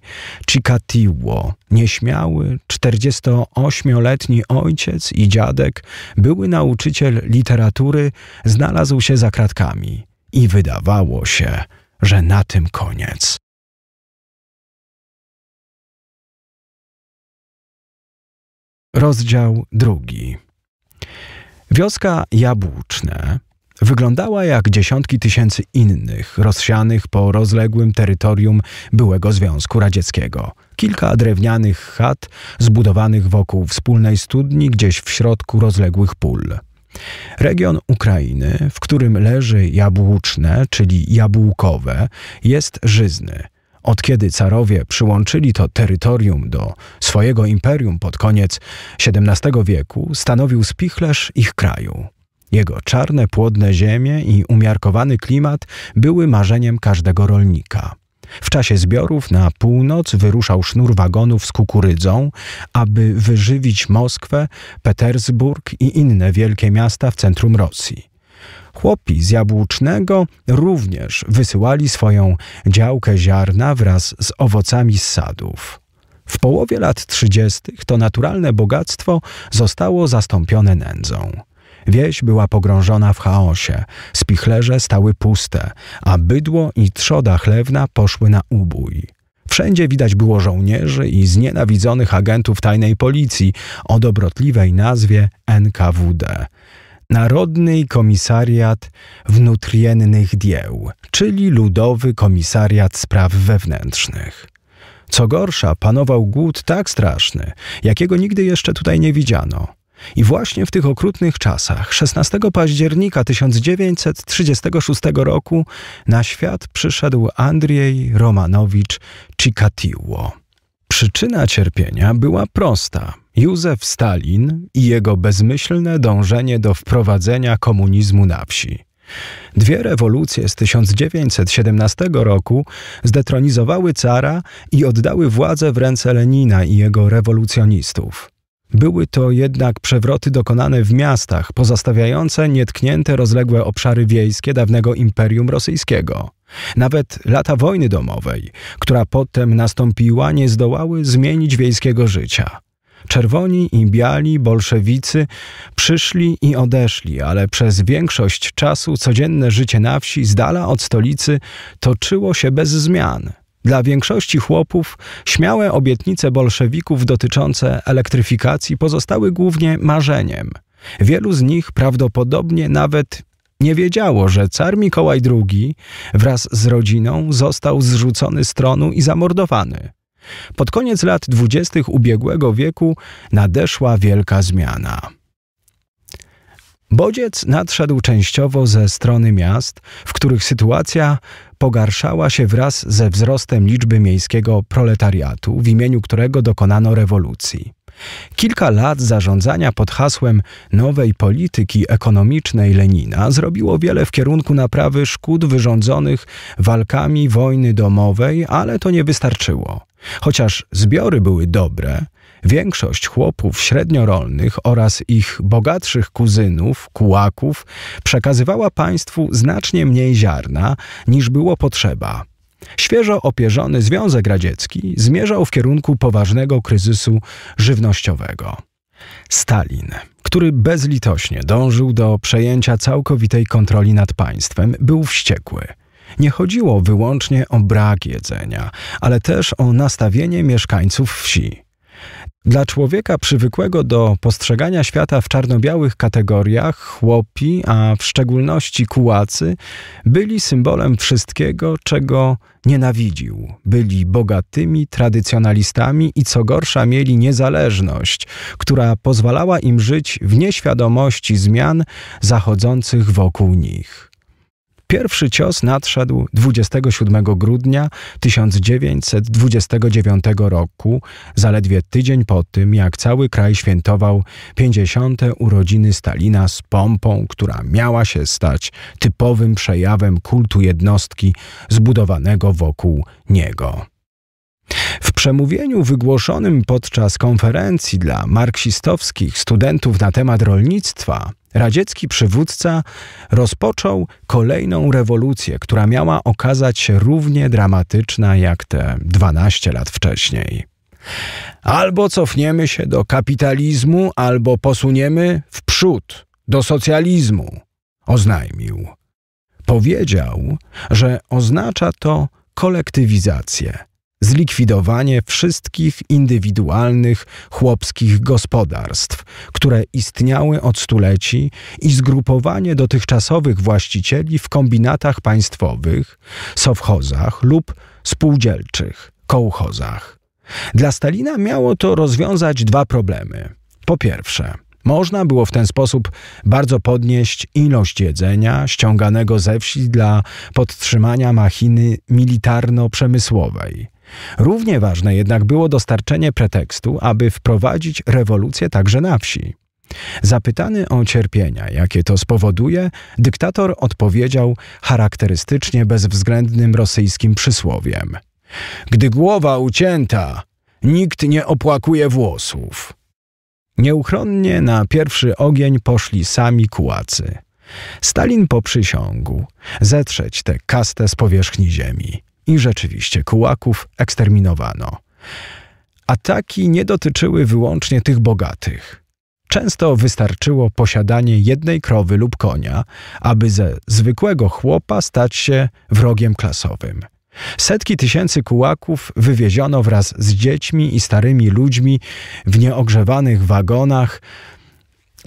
Cikatiło, nieśmiały, 48-letni ojciec i dziadek, były nauczyciel literatury, znalazł się za kratkami. I wydawało się, że na tym koniec. Rozdział drugi. Wioska Jabłuczne wyglądała jak dziesiątki tysięcy innych, rozsianych po rozległym terytorium byłego Związku Radzieckiego. Kilka drewnianych chat zbudowanych wokół wspólnej studni gdzieś w środku rozległych pól. Region Ukrainy, w którym leży jabłuczne, czyli jabłkowe, jest żyzny. Od kiedy carowie przyłączyli to terytorium do swojego imperium pod koniec XVII wieku, stanowił spichlerz ich kraju. Jego czarne, płodne ziemie i umiarkowany klimat były marzeniem każdego rolnika. W czasie zbiorów na północ wyruszał sznur wagonów z kukurydzą, aby wyżywić Moskwę, Petersburg i inne wielkie miasta w centrum Rosji. Chłopi z jabłcznego również wysyłali swoją działkę ziarna wraz z owocami z sadów. W połowie lat 30. to naturalne bogactwo zostało zastąpione nędzą. Wieś była pogrążona w chaosie, spichlerze stały puste, a bydło i trzoda chlewna poszły na ubój. Wszędzie widać było żołnierzy i znienawidzonych agentów tajnej policji o dobrotliwej nazwie NKWD. Narodny Komisariat Wnutriennych Dzieł, czyli Ludowy Komisariat Spraw Wewnętrznych. Co gorsza, panował głód tak straszny, jakiego nigdy jeszcze tutaj nie widziano. I właśnie w tych okrutnych czasach, 16 października 1936 roku, na świat przyszedł Andrzej Romanowicz Cikatiło. Przyczyna cierpienia była prosta. Józef Stalin i jego bezmyślne dążenie do wprowadzenia komunizmu na wsi. Dwie rewolucje z 1917 roku zdetronizowały cara i oddały władzę w ręce Lenina i jego rewolucjonistów. Były to jednak przewroty dokonane w miastach, pozostawiające nietknięte rozległe obszary wiejskie dawnego Imperium Rosyjskiego. Nawet lata wojny domowej, która potem nastąpiła, nie zdołały zmienić wiejskiego życia. Czerwoni i biali, bolszewicy przyszli i odeszli, ale przez większość czasu codzienne życie na wsi z dala od stolicy toczyło się bez zmian. Dla większości chłopów śmiałe obietnice bolszewików dotyczące elektryfikacji pozostały głównie marzeniem. Wielu z nich prawdopodobnie nawet nie wiedziało, że car Mikołaj II wraz z rodziną został zrzucony z tronu i zamordowany. Pod koniec lat dwudziestych ubiegłego wieku nadeszła wielka zmiana. Bodziec nadszedł częściowo ze strony miast, w których sytuacja pogarszała się wraz ze wzrostem liczby miejskiego proletariatu, w imieniu którego dokonano rewolucji. Kilka lat zarządzania pod hasłem nowej polityki ekonomicznej Lenina zrobiło wiele w kierunku naprawy szkód wyrządzonych walkami wojny domowej, ale to nie wystarczyło. Chociaż zbiory były dobre, większość chłopów średniorolnych oraz ich bogatszych kuzynów, kułaków, przekazywała państwu znacznie mniej ziarna niż było potrzeba. Świeżo opierzony Związek Radziecki zmierzał w kierunku poważnego kryzysu żywnościowego. Stalin, który bezlitośnie dążył do przejęcia całkowitej kontroli nad państwem, był wściekły. Nie chodziło wyłącznie o brak jedzenia, ale też o nastawienie mieszkańców wsi. Dla człowieka przywykłego do postrzegania świata w czarno-białych kategoriach, chłopi, a w szczególności kułacy, byli symbolem wszystkiego, czego nienawidził. Byli bogatymi tradycjonalistami i co gorsza mieli niezależność, która pozwalała im żyć w nieświadomości zmian zachodzących wokół nich. Pierwszy cios nadszedł 27 grudnia 1929 roku, zaledwie tydzień po tym, jak cały kraj świętował 50. urodziny Stalina z pompą, która miała się stać typowym przejawem kultu jednostki zbudowanego wokół niego. W przemówieniu wygłoszonym podczas konferencji dla marksistowskich studentów na temat rolnictwa Radziecki przywódca rozpoczął kolejną rewolucję, która miała okazać się równie dramatyczna jak te 12 lat wcześniej. Albo cofniemy się do kapitalizmu, albo posuniemy w przód do socjalizmu, oznajmił. Powiedział, że oznacza to kolektywizację, zlikwidowanie wszystkich indywidualnych chłopskich gospodarstw, które istniały od stuleci i zgrupowanie dotychczasowych właścicieli w kombinatach państwowych, sowchozach lub spółdzielczych, kołchozach. Dla Stalina miało to rozwiązać dwa problemy. Po pierwsze, można było w ten sposób bardzo podnieść ilość jedzenia ściąganego ze wsi dla podtrzymania machiny militarno-przemysłowej. Równie ważne jednak było dostarczenie pretekstu, aby wprowadzić rewolucję także na wsi. Zapytany o cierpienia, jakie to spowoduje, dyktator odpowiedział charakterystycznie bezwzględnym rosyjskim przysłowiem: Gdy głowa ucięta, nikt nie opłakuje włosów. Nieuchronnie na pierwszy ogień poszli sami kułacy. Stalin poprzysiągł zetrzeć tę kastę z powierzchni ziemi. I rzeczywiście kułaków eksterminowano. Ataki nie dotyczyły wyłącznie tych bogatych. Często wystarczyło posiadanie jednej krowy lub konia, aby ze zwykłego chłopa stać się wrogiem klasowym. Setki tysięcy kułaków wywieziono wraz z dziećmi i starymi ludźmi w nieogrzewanych wagonach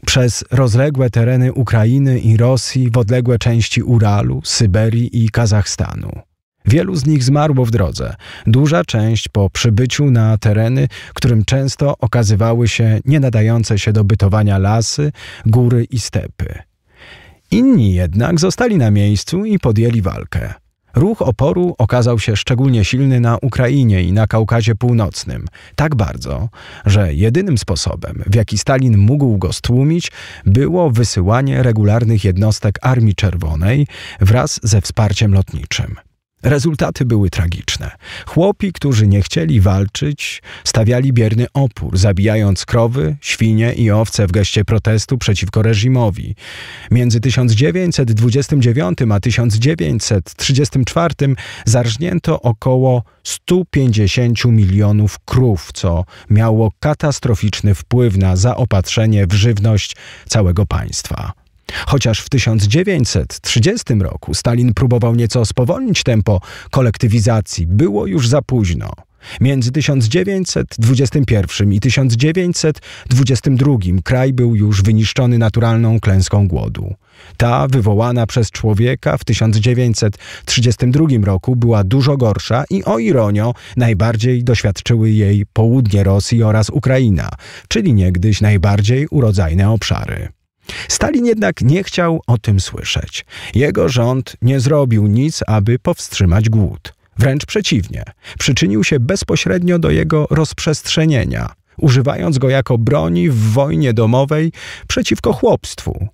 przez rozległe tereny Ukrainy i Rosji w odległe części Uralu, Syberii i Kazachstanu. Wielu z nich zmarło w drodze, duża część po przybyciu na tereny, którym często okazywały się nie nadające się do bytowania lasy, góry i stepy. Inni jednak zostali na miejscu i podjęli walkę. Ruch oporu okazał się szczególnie silny na Ukrainie i na Kaukazie Północnym, tak bardzo, że jedynym sposobem, w jaki Stalin mógł go stłumić, było wysyłanie regularnych jednostek Armii Czerwonej wraz ze wsparciem lotniczym. Rezultaty były tragiczne. Chłopi, którzy nie chcieli walczyć, stawiali bierny opór, zabijając krowy, świnie i owce w geście protestu przeciwko reżimowi. Między 1929 a 1934 zarżnięto około 150 milionów krów, co miało katastroficzny wpływ na zaopatrzenie w żywność całego państwa. Chociaż w 1930 roku Stalin próbował nieco spowolnić tempo kolektywizacji, było już za późno. Między 1921 i 1922 kraj był już wyniszczony naturalną klęską głodu. Ta wywołana przez człowieka w 1932 roku była dużo gorsza i o ironio najbardziej doświadczyły jej południe Rosji oraz Ukraina, czyli niegdyś najbardziej urodzajne obszary. Stalin jednak nie chciał o tym słyszeć. Jego rząd nie zrobił nic, aby powstrzymać głód. Wręcz przeciwnie, przyczynił się bezpośrednio do jego rozprzestrzenienia, używając go jako broni w wojnie domowej przeciwko chłopstwu.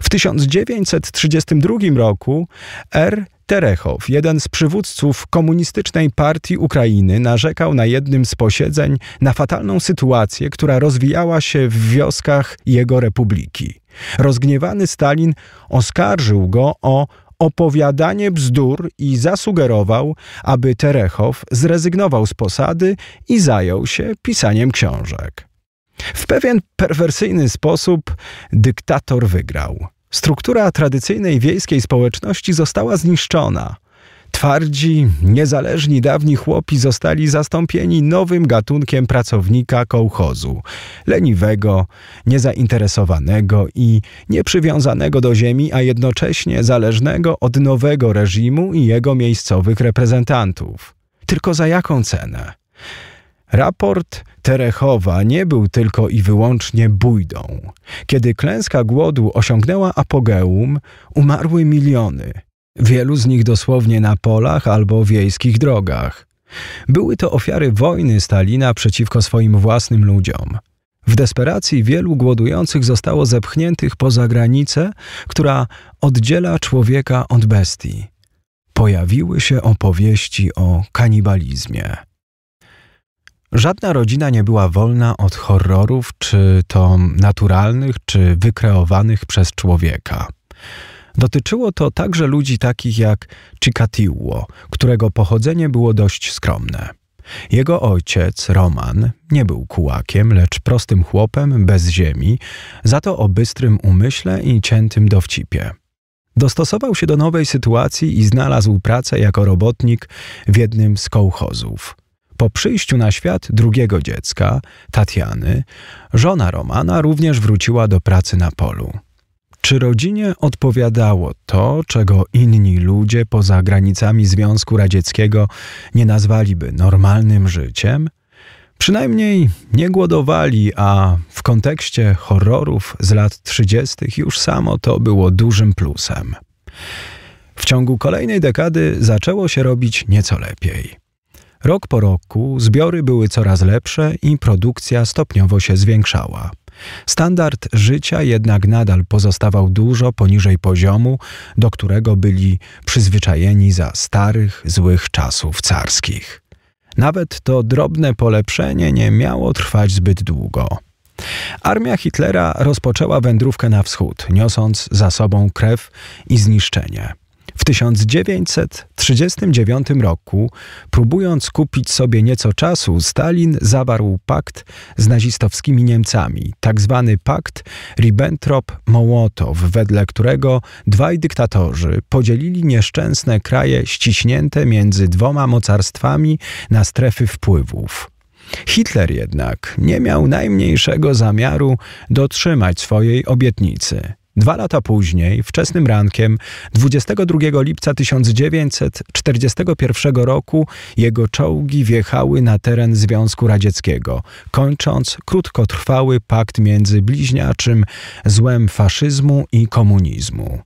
W 1932 roku R. Terechow, jeden z przywódców Komunistycznej Partii Ukrainy, narzekał na jednym z posiedzeń na fatalną sytuację, która rozwijała się w wioskach jego republiki. Rozgniewany Stalin oskarżył go o opowiadanie bzdur i zasugerował, aby Terechow zrezygnował z posady i zajął się pisaniem książek. W pewien perwersyjny sposób dyktator wygrał. Struktura tradycyjnej wiejskiej społeczności została zniszczona – Twardzi, niezależni dawni chłopi zostali zastąpieni nowym gatunkiem pracownika kołchozu, leniwego, niezainteresowanego i nieprzywiązanego do ziemi, a jednocześnie zależnego od nowego reżimu i jego miejscowych reprezentantów. Tylko za jaką cenę? Raport Terechowa nie był tylko i wyłącznie bójdą. Kiedy klęska głodu osiągnęła apogeum, umarły miliony – wielu z nich dosłownie na polach albo wiejskich drogach. Były to ofiary wojny Stalina przeciwko swoim własnym ludziom. W desperacji wielu głodujących zostało zepchniętych poza granicę, która oddziela człowieka od bestii. Pojawiły się opowieści o kanibalizmie. Żadna rodzina nie była wolna od horrorów, czy to naturalnych, czy wykreowanych przez człowieka. Dotyczyło to także ludzi takich jak Chikatiło, którego pochodzenie było dość skromne. Jego ojciec, Roman, nie był kułakiem, lecz prostym chłopem bez ziemi, za to o bystrym umyśle i ciętym dowcipie. Dostosował się do nowej sytuacji i znalazł pracę jako robotnik w jednym z kołchozów. Po przyjściu na świat drugiego dziecka, Tatiany, żona Romana również wróciła do pracy na polu. Czy rodzinie odpowiadało to, czego inni ludzie poza granicami Związku Radzieckiego nie nazwaliby normalnym życiem? Przynajmniej nie głodowali, a w kontekście horrorów z lat 30. już samo to było dużym plusem. W ciągu kolejnej dekady zaczęło się robić nieco lepiej. Rok po roku zbiory były coraz lepsze i produkcja stopniowo się zwiększała. Standard życia jednak nadal pozostawał dużo poniżej poziomu, do którego byli przyzwyczajeni za starych, złych czasów carskich. Nawet to drobne polepszenie nie miało trwać zbyt długo. Armia Hitlera rozpoczęła wędrówkę na wschód, niosąc za sobą krew i zniszczenie. W 1939 roku, próbując kupić sobie nieco czasu, Stalin zawarł pakt z nazistowskimi Niemcami, tak zwany pakt Ribbentrop-Mołotow, wedle którego dwaj dyktatorzy podzielili nieszczęsne kraje ściśnięte między dwoma mocarstwami na strefy wpływów. Hitler jednak nie miał najmniejszego zamiaru dotrzymać swojej obietnicy. Dwa lata później, wczesnym rankiem, 22 lipca 1941 roku, jego czołgi wjechały na teren Związku Radzieckiego, kończąc krótkotrwały pakt między bliźniaczym złem faszyzmu i komunizmu.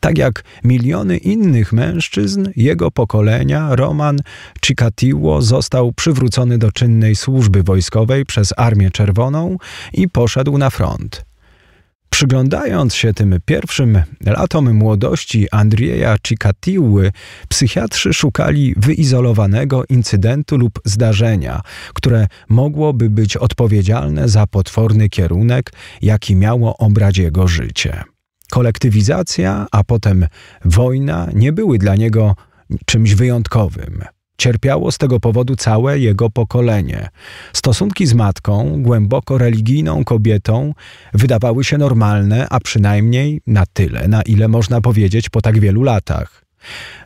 Tak jak miliony innych mężczyzn jego pokolenia, Roman Chikatilo został przywrócony do czynnej służby wojskowej przez Armię Czerwoną i poszedł na front. Przyglądając się tym pierwszym latom młodości Andrieja Cikatiły, psychiatrzy szukali wyizolowanego incydentu lub zdarzenia, które mogłoby być odpowiedzialne za potworny kierunek, jaki miało obrać jego życie. Kolektywizacja, a potem wojna nie były dla niego czymś wyjątkowym. Cierpiało z tego powodu całe jego pokolenie. Stosunki z matką, głęboko religijną kobietą, wydawały się normalne, a przynajmniej na tyle, na ile można powiedzieć po tak wielu latach.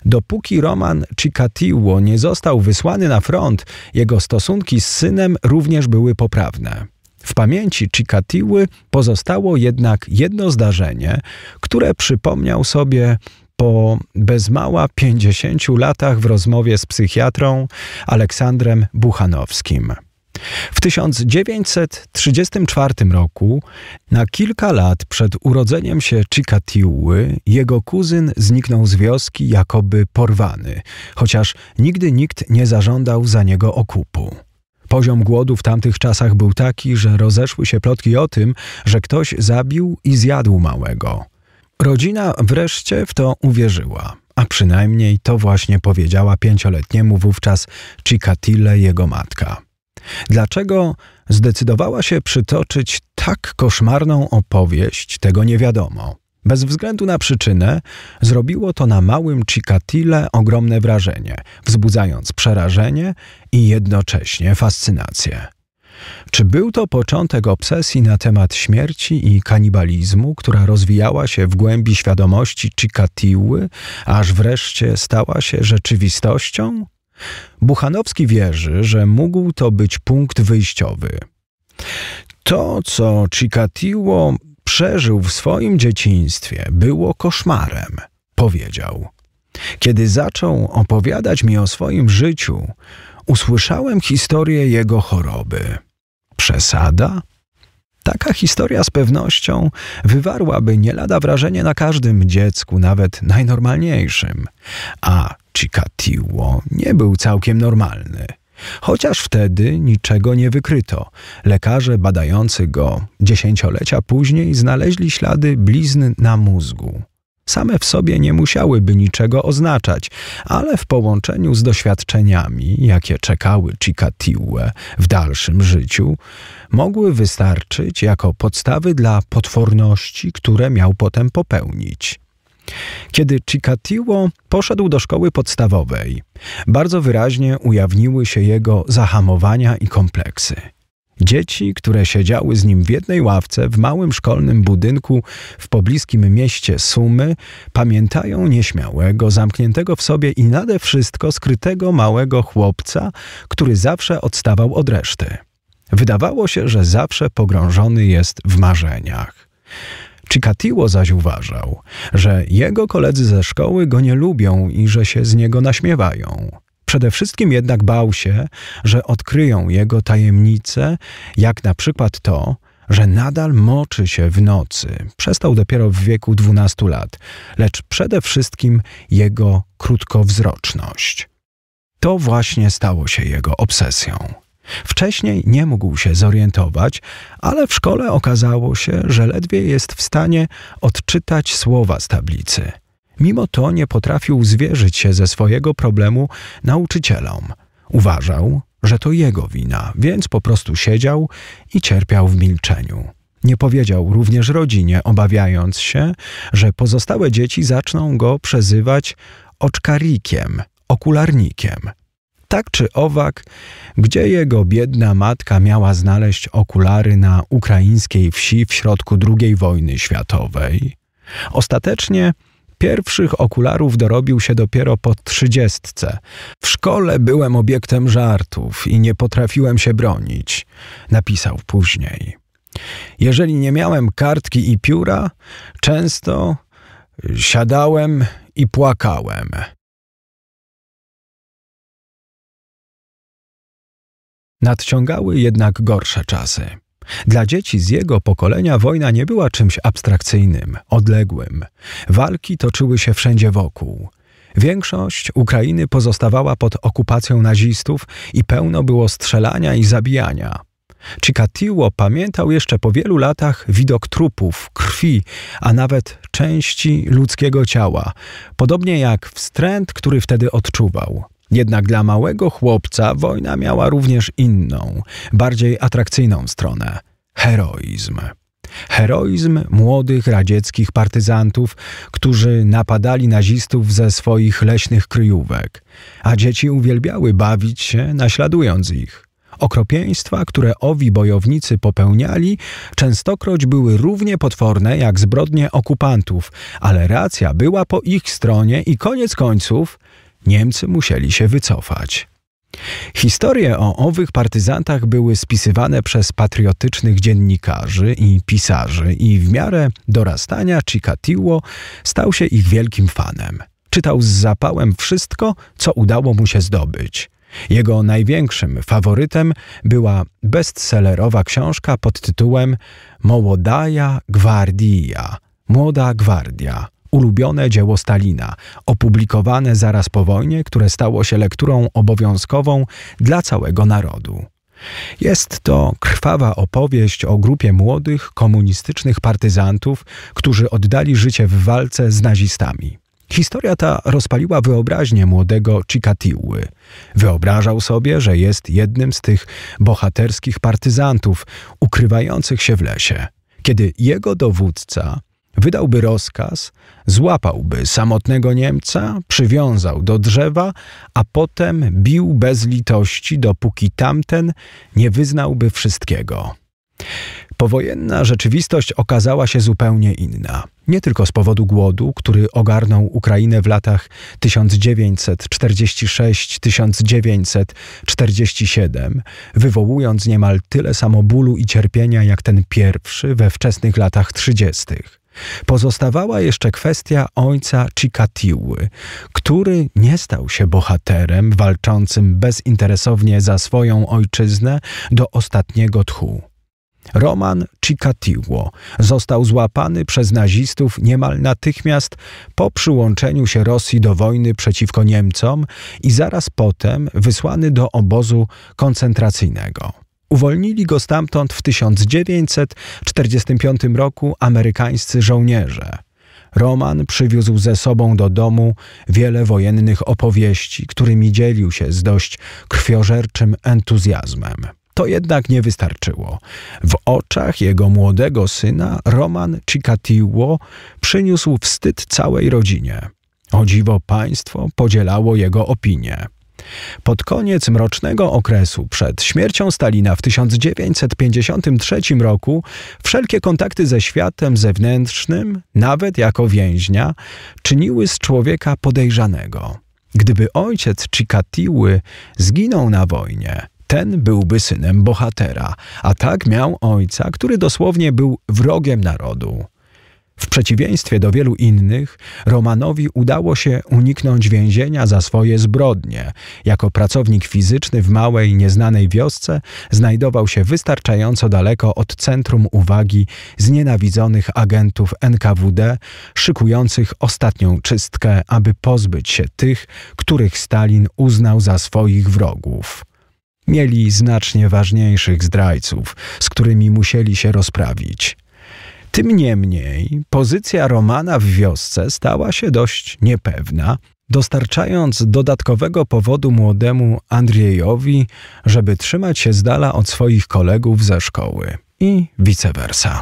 Dopóki Roman Chikatilo nie został wysłany na front, jego stosunki z synem również były poprawne. W pamięci Chikatiły pozostało jednak jedno zdarzenie, które przypomniał sobie po bez mała 50 latach w rozmowie z psychiatrą Aleksandrem Buchanowskim. W 1934 roku, na kilka lat przed urodzeniem się Chikatiły, jego kuzyn zniknął z wioski jakoby porwany, chociaż nigdy nikt nie zażądał za niego okupu. Poziom głodu w tamtych czasach był taki, że rozeszły się plotki o tym, że ktoś zabił i zjadł małego. Rodzina wreszcie w to uwierzyła, a przynajmniej to właśnie powiedziała pięcioletniemu wówczas Chikatile jego matka. Dlaczego zdecydowała się przytoczyć tak koszmarną opowieść, tego nie wiadomo. Bez względu na przyczynę, zrobiło to na małym Chikatile ogromne wrażenie, wzbudzając przerażenie i jednocześnie fascynację. Czy był to początek obsesji na temat śmierci i kanibalizmu, która rozwijała się w głębi świadomości Chikatiły, aż wreszcie stała się rzeczywistością? Buchanowski wierzy, że mógł to być punkt wyjściowy. To, co Chikatilo przeżył w swoim dzieciństwie, było koszmarem, powiedział. Kiedy zaczął opowiadać mi o swoim życiu, usłyszałem historię jego choroby przesada? Taka historia z pewnością wywarłaby nie lada wrażenie na każdym dziecku, nawet najnormalniejszym. A Chikatilo nie był całkiem normalny. Chociaż wtedy niczego nie wykryto. Lekarze badający go dziesięciolecia później znaleźli ślady blizn na mózgu same w sobie nie musiałyby niczego oznaczać, ale w połączeniu z doświadczeniami, jakie czekały Chikatiłę w dalszym życiu, mogły wystarczyć jako podstawy dla potworności, które miał potem popełnić. Kiedy Chikatilo poszedł do szkoły podstawowej, bardzo wyraźnie ujawniły się jego zahamowania i kompleksy. Dzieci, które siedziały z nim w jednej ławce w małym szkolnym budynku w pobliskim mieście Sumy, pamiętają nieśmiałego, zamkniętego w sobie i nade wszystko skrytego małego chłopca, który zawsze odstawał od reszty. Wydawało się, że zawsze pogrążony jest w marzeniach. Chikatilo zaś uważał, że jego koledzy ze szkoły go nie lubią i że się z niego naśmiewają. Przede wszystkim jednak bał się, że odkryją jego tajemnice, jak na przykład to, że nadal moczy się w nocy. Przestał dopiero w wieku 12 lat, lecz przede wszystkim jego krótkowzroczność. To właśnie stało się jego obsesją. Wcześniej nie mógł się zorientować, ale w szkole okazało się, że ledwie jest w stanie odczytać słowa z tablicy. Mimo to nie potrafił zwierzyć się ze swojego problemu nauczycielom. Uważał, że to jego wina, więc po prostu siedział i cierpiał w milczeniu. Nie powiedział również rodzinie, obawiając się, że pozostałe dzieci zaczną go przezywać oczkarikiem, okularnikiem. Tak czy owak, gdzie jego biedna matka miała znaleźć okulary na ukraińskiej wsi w środku II wojny światowej? Ostatecznie Pierwszych okularów dorobił się dopiero po trzydziestce. W szkole byłem obiektem żartów i nie potrafiłem się bronić, napisał później. Jeżeli nie miałem kartki i pióra, często siadałem i płakałem. Nadciągały jednak gorsze czasy. Dla dzieci z jego pokolenia wojna nie była czymś abstrakcyjnym, odległym. Walki toczyły się wszędzie wokół. Większość Ukrainy pozostawała pod okupacją nazistów i pełno było strzelania i zabijania. Chikatilo pamiętał jeszcze po wielu latach widok trupów, krwi, a nawet części ludzkiego ciała, podobnie jak wstręt, który wtedy odczuwał. Jednak dla małego chłopca wojna miała również inną, bardziej atrakcyjną stronę heroizm. Heroizm młodych radzieckich partyzantów, którzy napadali nazistów ze swoich leśnych kryjówek, a dzieci uwielbiały bawić się, naśladując ich. Okropieństwa, które owi bojownicy popełniali, częstokroć były równie potworne jak zbrodnie okupantów, ale racja była po ich stronie i koniec końców Niemcy musieli się wycofać. Historie o owych partyzantach były spisywane przez patriotycznych dziennikarzy i pisarzy i w miarę dorastania Chikatilo stał się ich wielkim fanem. Czytał z zapałem wszystko, co udało mu się zdobyć. Jego największym faworytem była bestsellerowa książka pod tytułem Mołodaja Gwardia – Młoda Gwardia – ulubione dzieło Stalina, opublikowane zaraz po wojnie, które stało się lekturą obowiązkową dla całego narodu. Jest to krwawa opowieść o grupie młodych, komunistycznych partyzantów, którzy oddali życie w walce z nazistami. Historia ta rozpaliła wyobraźnię młodego Chikatiły. Wyobrażał sobie, że jest jednym z tych bohaterskich partyzantów ukrywających się w lesie. Kiedy jego dowódca, wydałby rozkaz, złapałby samotnego Niemca, przywiązał do drzewa, a potem bił bez litości, dopóki tamten nie wyznałby wszystkiego. Powojenna rzeczywistość okazała się zupełnie inna. Nie tylko z powodu głodu, który ogarnął Ukrainę w latach 1946-1947, wywołując niemal tyle samo bólu i cierpienia jak ten pierwszy we wczesnych latach 30. Pozostawała jeszcze kwestia ojca Cikatiły, który nie stał się bohaterem walczącym bezinteresownie za swoją ojczyznę do ostatniego tchu. Roman Cikatiło został złapany przez nazistów niemal natychmiast po przyłączeniu się Rosji do wojny przeciwko Niemcom i zaraz potem wysłany do obozu koncentracyjnego. Uwolnili go stamtąd w 1945 roku amerykańscy żołnierze. Roman przywiózł ze sobą do domu wiele wojennych opowieści, którymi dzielił się z dość krwiożerczym entuzjazmem. To jednak nie wystarczyło. W oczach jego młodego syna Roman Chikatilo przyniósł wstyd całej rodzinie. O dziwo państwo podzielało jego opinię. Pod koniec mrocznego okresu przed śmiercią Stalina w 1953 roku wszelkie kontakty ze światem zewnętrznym, nawet jako więźnia, czyniły z człowieka podejrzanego. Gdyby ojciec Chikatiły zginął na wojnie, ten byłby synem bohatera, a tak miał ojca, który dosłownie był wrogiem narodu. W przeciwieństwie do wielu innych, Romanowi udało się uniknąć więzienia za swoje zbrodnie. Jako pracownik fizyczny w małej, nieznanej wiosce znajdował się wystarczająco daleko od centrum uwagi znienawidzonych agentów NKWD, szykujących ostatnią czystkę, aby pozbyć się tych, których Stalin uznał za swoich wrogów. Mieli znacznie ważniejszych zdrajców, z którymi musieli się rozprawić. Tym niemniej pozycja Romana w wiosce stała się dość niepewna, dostarczając dodatkowego powodu młodemu Andrzejowi, żeby trzymać się z dala od swoich kolegów ze szkoły i vice versa.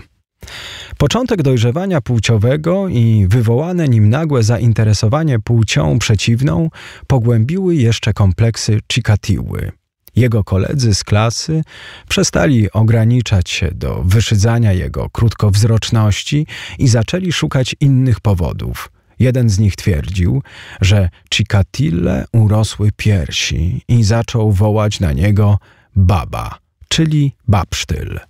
Początek dojrzewania płciowego i wywołane nim nagłe zainteresowanie płcią przeciwną pogłębiły jeszcze kompleksy Cikatiły, jego koledzy z klasy przestali ograniczać się do wyszydzania jego krótkowzroczności i zaczęli szukać innych powodów. Jeden z nich twierdził, że Cicatille urosły piersi i zaczął wołać na niego baba, czyli babsztyl.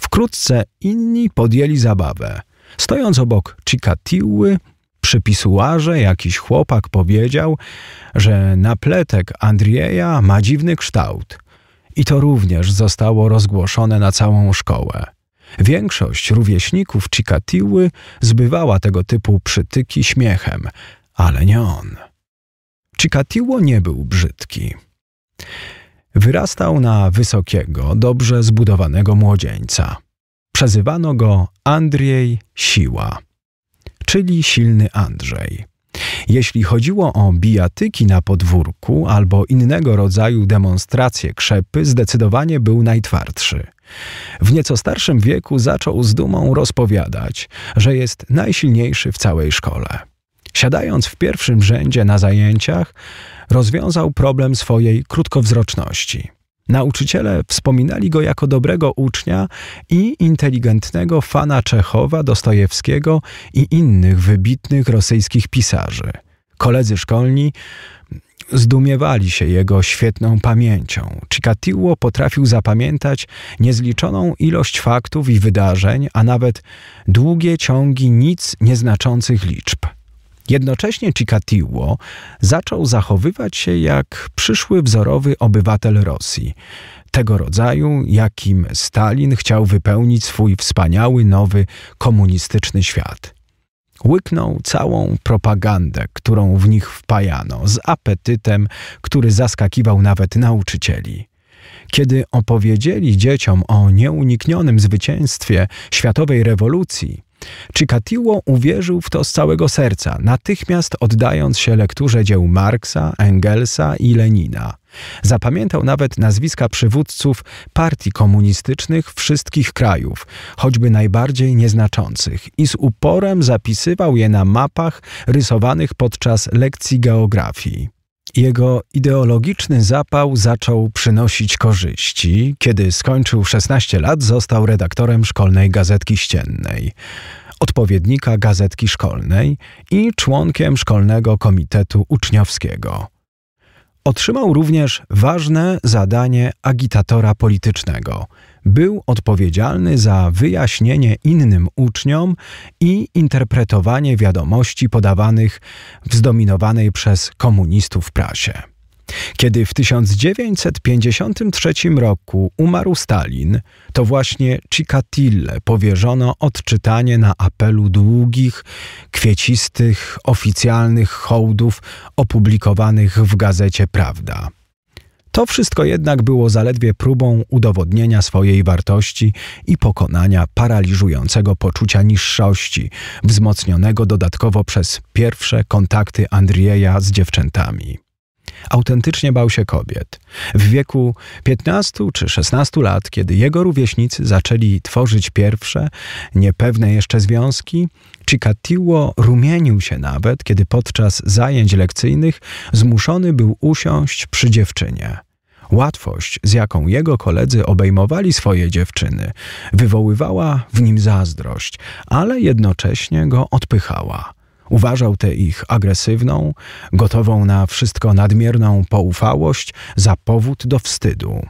Wkrótce inni podjęli zabawę. Stojąc obok Cicatiły, przypisuarze jakiś chłopak powiedział, że napletek Andrieja ma dziwny kształt. I to również zostało rozgłoszone na całą szkołę. Większość rówieśników Cikatiły zbywała tego typu przytyki śmiechem, ale nie on. Cikatiło nie był brzydki. Wyrastał na wysokiego, dobrze zbudowanego młodzieńca. Przezywano go Andrzej Siła czyli silny Andrzej. Jeśli chodziło o bijatyki na podwórku albo innego rodzaju demonstracje krzepy, zdecydowanie był najtwardszy. W nieco starszym wieku zaczął z dumą rozpowiadać, że jest najsilniejszy w całej szkole. Siadając w pierwszym rzędzie na zajęciach, rozwiązał problem swojej krótkowzroczności. Nauczyciele wspominali go jako dobrego ucznia i inteligentnego fana Czechowa, Dostojewskiego i innych wybitnych rosyjskich pisarzy. Koledzy szkolni zdumiewali się jego świetną pamięcią. Chikatilo potrafił zapamiętać niezliczoną ilość faktów i wydarzeń, a nawet długie ciągi nic nieznaczących liczb. Jednocześnie Chikatilo zaczął zachowywać się jak przyszły wzorowy obywatel Rosji, tego rodzaju, jakim Stalin chciał wypełnić swój wspaniały nowy komunistyczny świat. Łyknął całą propagandę, którą w nich wpajano, z apetytem, który zaskakiwał nawet nauczycieli. Kiedy opowiedzieli dzieciom o nieuniknionym zwycięstwie światowej rewolucji, Czykatiło uwierzył w to z całego serca, natychmiast oddając się lekturze dzieł Marksa, Engelsa i Lenina. Zapamiętał nawet nazwiska przywódców partii komunistycznych wszystkich krajów, choćby najbardziej nieznaczących, i z uporem zapisywał je na mapach rysowanych podczas lekcji geografii. Jego ideologiczny zapał zaczął przynosić korzyści, kiedy skończył 16 lat, został redaktorem szkolnej gazetki ściennej, odpowiednika gazetki szkolnej i członkiem szkolnego komitetu uczniowskiego. Otrzymał również ważne zadanie agitatora politycznego – był odpowiedzialny za wyjaśnienie innym uczniom i interpretowanie wiadomości podawanych w zdominowanej przez komunistów prasie. Kiedy w 1953 roku umarł Stalin, to właśnie Cicatille powierzono odczytanie na apelu długich, kwiecistych, oficjalnych hołdów opublikowanych w gazecie Prawda. To wszystko jednak było zaledwie próbą udowodnienia swojej wartości i pokonania paraliżującego poczucia niższości, wzmocnionego dodatkowo przez pierwsze kontakty Andrieja z dziewczętami. Autentycznie bał się kobiet. W wieku 15 czy 16 lat, kiedy jego rówieśnicy zaczęli tworzyć pierwsze, niepewne jeszcze związki, Chikatilo rumienił się nawet, kiedy podczas zajęć lekcyjnych zmuszony był usiąść przy dziewczynie. Łatwość, z jaką jego koledzy obejmowali swoje dziewczyny, wywoływała w nim zazdrość, ale jednocześnie go odpychała. Uważał tę ich agresywną, gotową na wszystko nadmierną poufałość za powód do wstydu.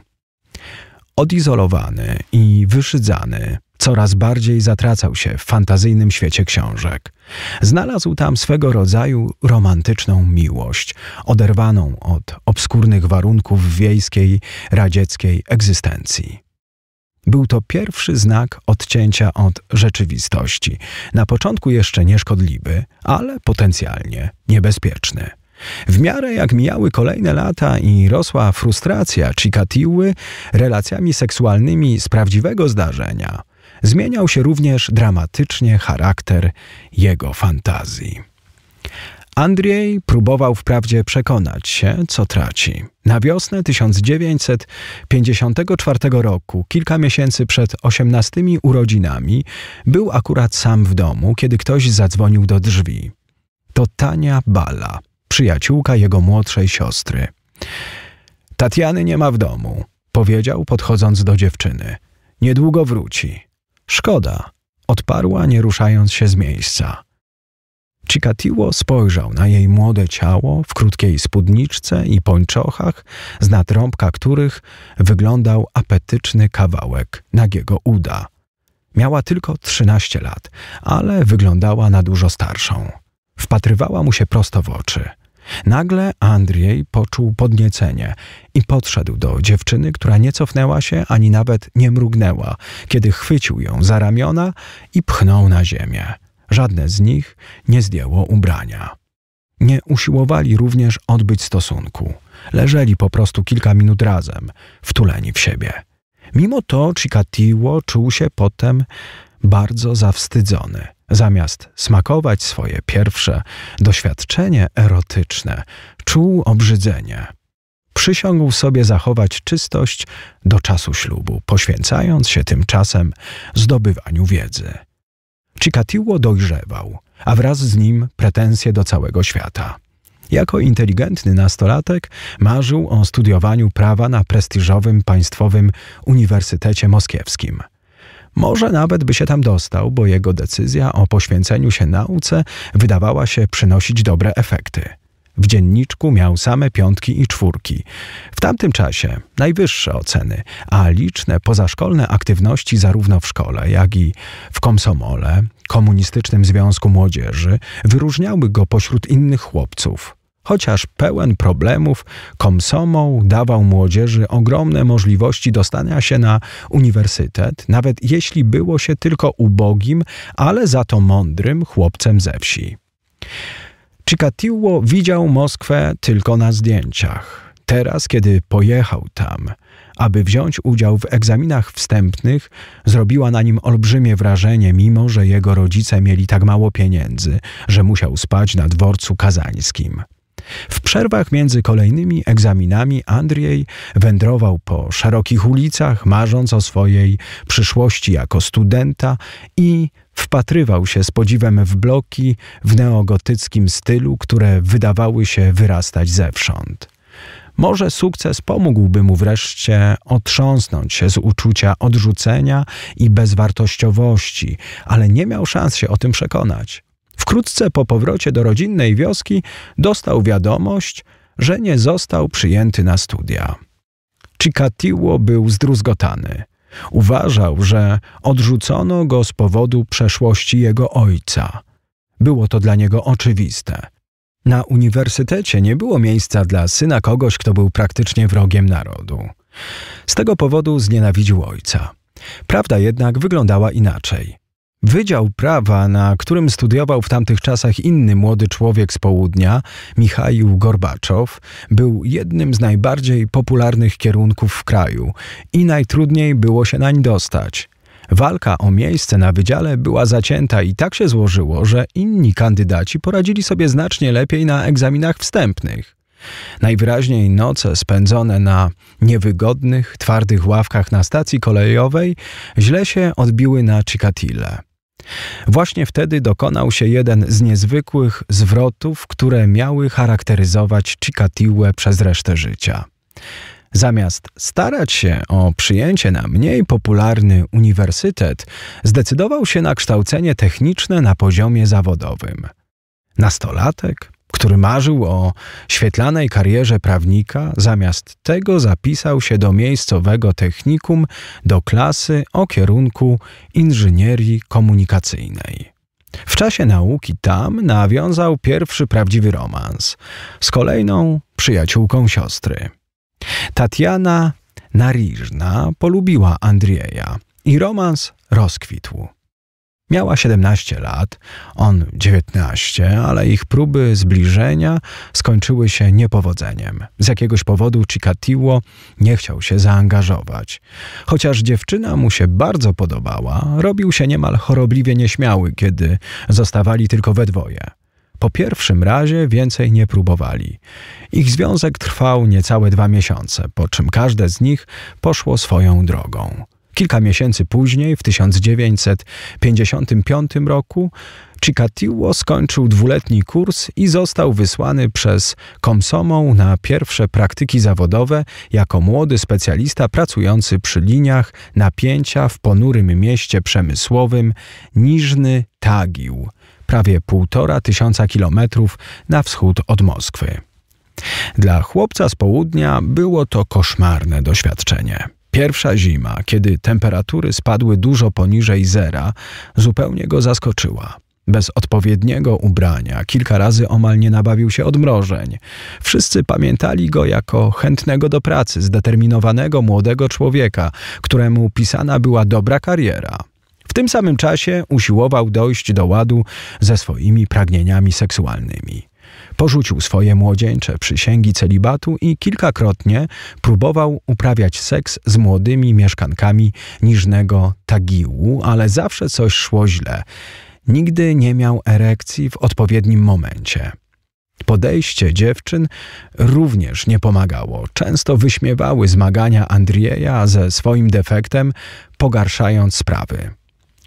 Odizolowany i wyszydzany, coraz bardziej zatracał się w fantazyjnym świecie książek. Znalazł tam swego rodzaju romantyczną miłość, oderwaną od obskurnych warunków wiejskiej, radzieckiej egzystencji. Był to pierwszy znak odcięcia od rzeczywistości. Na początku jeszcze nieszkodliwy, ale potencjalnie niebezpieczny. W miarę jak mijały kolejne lata i rosła frustracja Chikatiły relacjami seksualnymi z prawdziwego zdarzenia, zmieniał się również dramatycznie charakter jego fantazji. Andrzej próbował wprawdzie przekonać się, co traci. Na wiosnę 1954 roku, kilka miesięcy przed 18 urodzinami, był akurat sam w domu, kiedy ktoś zadzwonił do drzwi. To Tania Bala, przyjaciółka jego młodszej siostry. Tatiany nie ma w domu, powiedział, podchodząc do dziewczyny. Niedługo wróci. Szkoda, odparła, nie ruszając się z miejsca. Chikatilo spojrzał na jej młode ciało w krótkiej spódniczce i pończochach, z natrąbka których wyglądał apetyczny kawałek nagiego uda. Miała tylko trzynaście lat, ale wyglądała na dużo starszą. Wpatrywała mu się prosto w oczy. Nagle Andrzej poczuł podniecenie i podszedł do dziewczyny, która nie cofnęła się ani nawet nie mrugnęła, kiedy chwycił ją za ramiona i pchnął na ziemię. Żadne z nich nie zdjęło ubrania. Nie usiłowali również odbyć stosunku. Leżeli po prostu kilka minut razem, wtuleni w siebie. Mimo to Chikatilo czuł się potem bardzo zawstydzony. Zamiast smakować swoje pierwsze doświadczenie erotyczne, czuł obrzydzenie. Przysiągł sobie zachować czystość do czasu ślubu, poświęcając się tymczasem zdobywaniu wiedzy. Chikatilo dojrzewał, a wraz z nim pretensje do całego świata. Jako inteligentny nastolatek marzył o studiowaniu prawa na prestiżowym państwowym Uniwersytecie Moskiewskim. Może nawet by się tam dostał, bo jego decyzja o poświęceniu się nauce wydawała się przynosić dobre efekty. W dzienniczku miał same piątki i czwórki. W tamtym czasie najwyższe oceny, a liczne pozaszkolne aktywności zarówno w szkole, jak i w komsomole, komunistycznym związku młodzieży, wyróżniały go pośród innych chłopców. Chociaż pełen problemów, komsomol dawał młodzieży ogromne możliwości dostania się na uniwersytet, nawet jeśli było się tylko ubogim, ale za to mądrym chłopcem ze wsi. Chikatilo widział Moskwę tylko na zdjęciach. Teraz, kiedy pojechał tam, aby wziąć udział w egzaminach wstępnych, zrobiła na nim olbrzymie wrażenie, mimo że jego rodzice mieli tak mało pieniędzy, że musiał spać na dworcu kazańskim. W przerwach między kolejnymi egzaminami Andrzej wędrował po szerokich ulicach, marząc o swojej przyszłości jako studenta i Wpatrywał się z podziwem w bloki w neogotyckim stylu, które wydawały się wyrastać zewsząd. Może sukces pomógłby mu wreszcie otrząsnąć się z uczucia odrzucenia i bezwartościowości, ale nie miał szans się o tym przekonać. Wkrótce po powrocie do rodzinnej wioski dostał wiadomość, że nie został przyjęty na studia. Chikatilo był zdruzgotany. Uważał, że odrzucono go z powodu przeszłości jego ojca. Było to dla niego oczywiste. Na uniwersytecie nie było miejsca dla syna kogoś, kto był praktycznie wrogiem narodu. Z tego powodu znienawidził ojca. Prawda jednak wyglądała inaczej. Wydział Prawa, na którym studiował w tamtych czasach inny młody człowiek z południa, Michał Gorbaczow, był jednym z najbardziej popularnych kierunków w kraju i najtrudniej było się nań dostać. Walka o miejsce na wydziale była zacięta i tak się złożyło, że inni kandydaci poradzili sobie znacznie lepiej na egzaminach wstępnych. Najwyraźniej noce spędzone na niewygodnych, twardych ławkach na stacji kolejowej źle się odbiły na Chikatile. Właśnie wtedy dokonał się jeden z niezwykłych zwrotów, które miały charakteryzować Chikatiłę przez resztę życia. Zamiast starać się o przyjęcie na mniej popularny uniwersytet, zdecydował się na kształcenie techniczne na poziomie zawodowym. Nastolatek który marzył o świetlanej karierze prawnika, zamiast tego zapisał się do miejscowego technikum do klasy o kierunku inżynierii komunikacyjnej. W czasie nauki tam nawiązał pierwszy prawdziwy romans z kolejną przyjaciółką siostry. Tatiana Nariżna polubiła Andrieja i romans rozkwitł. Miała 17 lat, on 19, ale ich próby zbliżenia skończyły się niepowodzeniem. Z jakiegoś powodu Chikatiło nie chciał się zaangażować. Chociaż dziewczyna mu się bardzo podobała, robił się niemal chorobliwie nieśmiały, kiedy zostawali tylko we dwoje. Po pierwszym razie więcej nie próbowali. Ich związek trwał niecałe dwa miesiące, po czym każde z nich poszło swoją drogą. Kilka miesięcy później, w 1955 roku, Chikatiło skończył dwuletni kurs i został wysłany przez Komsomą na pierwsze praktyki zawodowe jako młody specjalista pracujący przy liniach napięcia w ponurym mieście przemysłowym Niżny Tagił, prawie półtora tysiąca kilometrów na wschód od Moskwy. Dla chłopca z południa było to koszmarne doświadczenie. Pierwsza zima, kiedy temperatury spadły dużo poniżej zera, zupełnie go zaskoczyła. Bez odpowiedniego ubrania kilka razy omal nie nabawił się odmrożeń. Wszyscy pamiętali go jako chętnego do pracy, zdeterminowanego młodego człowieka, któremu pisana była dobra kariera. W tym samym czasie usiłował dojść do ładu ze swoimi pragnieniami seksualnymi. Porzucił swoje młodzieńcze przysięgi celibatu i kilkakrotnie próbował uprawiać seks z młodymi mieszkankami niżnego Tagiłu, ale zawsze coś szło źle. Nigdy nie miał erekcji w odpowiednim momencie. Podejście dziewczyn również nie pomagało. Często wyśmiewały zmagania Andrieja ze swoim defektem, pogarszając sprawy.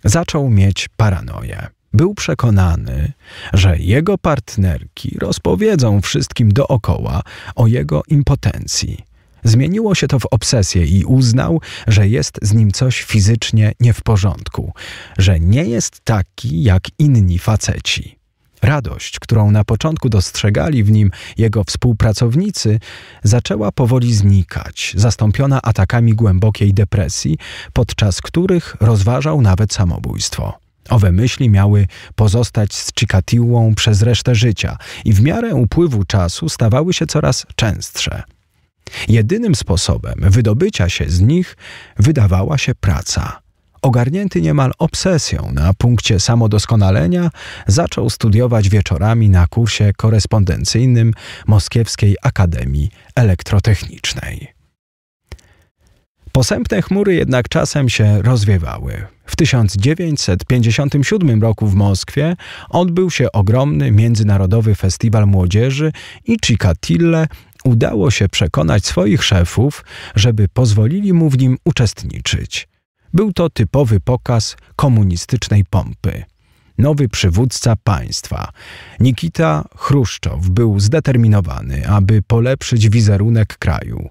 Zaczął mieć paranoję. Był przekonany, że jego partnerki rozpowiedzą wszystkim dookoła o jego impotencji. Zmieniło się to w obsesję i uznał, że jest z nim coś fizycznie nie w porządku, że nie jest taki jak inni faceci. Radość, którą na początku dostrzegali w nim jego współpracownicy, zaczęła powoli znikać, zastąpiona atakami głębokiej depresji, podczas których rozważał nawet samobójstwo. Owe myśli miały pozostać z Chikatiłą przez resztę życia i w miarę upływu czasu stawały się coraz częstsze. Jedynym sposobem wydobycia się z nich wydawała się praca. Ogarnięty niemal obsesją na punkcie samodoskonalenia, zaczął studiować wieczorami na kursie korespondencyjnym Moskiewskiej Akademii Elektrotechnicznej. Posępne chmury jednak czasem się rozwiewały. W 1957 roku w Moskwie odbył się ogromny międzynarodowy festiwal młodzieży i Cicatille udało się przekonać swoich szefów, żeby pozwolili mu w nim uczestniczyć. Był to typowy pokaz komunistycznej pompy. Nowy przywódca państwa, Nikita Chruszczow, był zdeterminowany, aby polepszyć wizerunek kraju.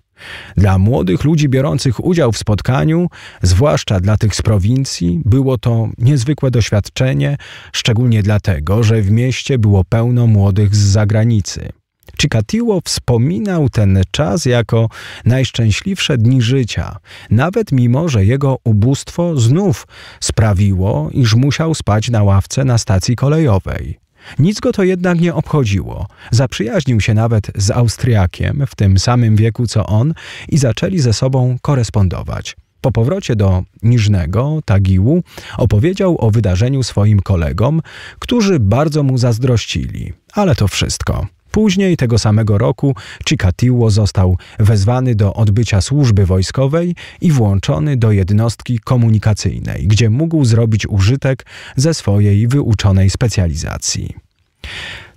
Dla młodych ludzi biorących udział w spotkaniu, zwłaszcza dla tych z prowincji, było to niezwykłe doświadczenie, szczególnie dlatego, że w mieście było pełno młodych z zagranicy. Chikatilo wspominał ten czas jako najszczęśliwsze dni życia, nawet mimo, że jego ubóstwo znów sprawiło, iż musiał spać na ławce na stacji kolejowej. Nic go to jednak nie obchodziło. Zaprzyjaźnił się nawet z Austriakiem w tym samym wieku co on i zaczęli ze sobą korespondować. Po powrocie do Niżnego, Tagiłu, opowiedział o wydarzeniu swoim kolegom, którzy bardzo mu zazdrościli. Ale to wszystko. Później tego samego roku Chikatilo został wezwany do odbycia służby wojskowej i włączony do jednostki komunikacyjnej, gdzie mógł zrobić użytek ze swojej wyuczonej specjalizacji.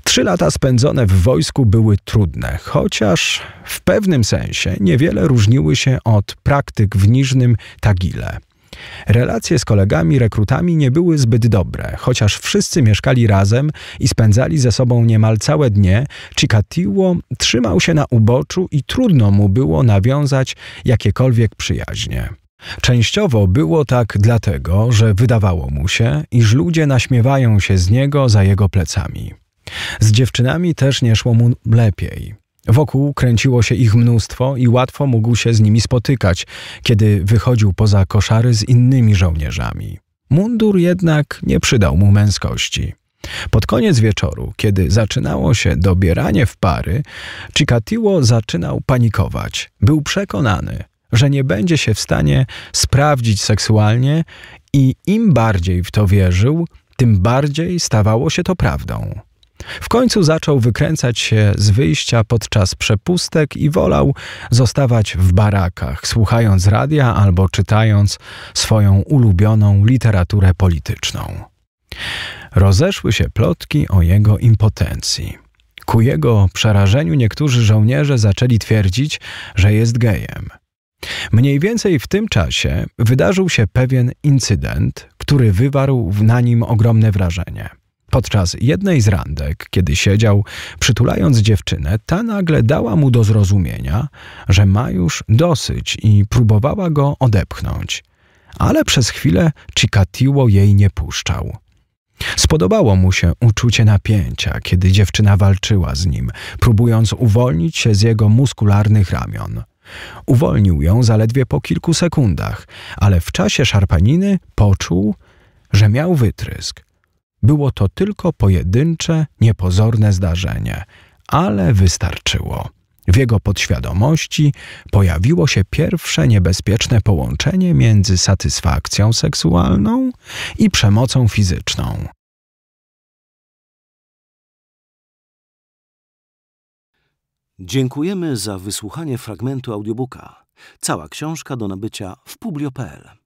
Trzy lata spędzone w wojsku były trudne, chociaż w pewnym sensie niewiele różniły się od praktyk w niżnym Tagile – Relacje z kolegami rekrutami nie były zbyt dobre, chociaż wszyscy mieszkali razem i spędzali ze sobą niemal całe dnie, Chikatilo trzymał się na uboczu i trudno mu było nawiązać jakiekolwiek przyjaźnie. Częściowo było tak dlatego, że wydawało mu się, iż ludzie naśmiewają się z niego za jego plecami. Z dziewczynami też nie szło mu lepiej. Wokół kręciło się ich mnóstwo i łatwo mógł się z nimi spotykać, kiedy wychodził poza koszary z innymi żołnierzami. Mundur jednak nie przydał mu męskości. Pod koniec wieczoru, kiedy zaczynało się dobieranie w pary, Chikatilo zaczynał panikować. Był przekonany, że nie będzie się w stanie sprawdzić seksualnie i im bardziej w to wierzył, tym bardziej stawało się to prawdą. W końcu zaczął wykręcać się z wyjścia podczas przepustek i wolał zostawać w barakach, słuchając radia albo czytając swoją ulubioną literaturę polityczną. Rozeszły się plotki o jego impotencji. Ku jego przerażeniu niektórzy żołnierze zaczęli twierdzić, że jest gejem. Mniej więcej w tym czasie wydarzył się pewien incydent, który wywarł na nim ogromne wrażenie – Podczas jednej z randek, kiedy siedział, przytulając dziewczynę, ta nagle dała mu do zrozumienia, że ma już dosyć i próbowała go odepchnąć. Ale przez chwilę Cikatiło jej nie puszczał. Spodobało mu się uczucie napięcia, kiedy dziewczyna walczyła z nim, próbując uwolnić się z jego muskularnych ramion. Uwolnił ją zaledwie po kilku sekundach, ale w czasie szarpaniny poczuł, że miał wytrysk. Było to tylko pojedyncze, niepozorne zdarzenie, ale wystarczyło. W jego podświadomości pojawiło się pierwsze niebezpieczne połączenie między satysfakcją seksualną i przemocą fizyczną. Dziękujemy za wysłuchanie fragmentu audiobooka. Cała książka do nabycia w publio.pl.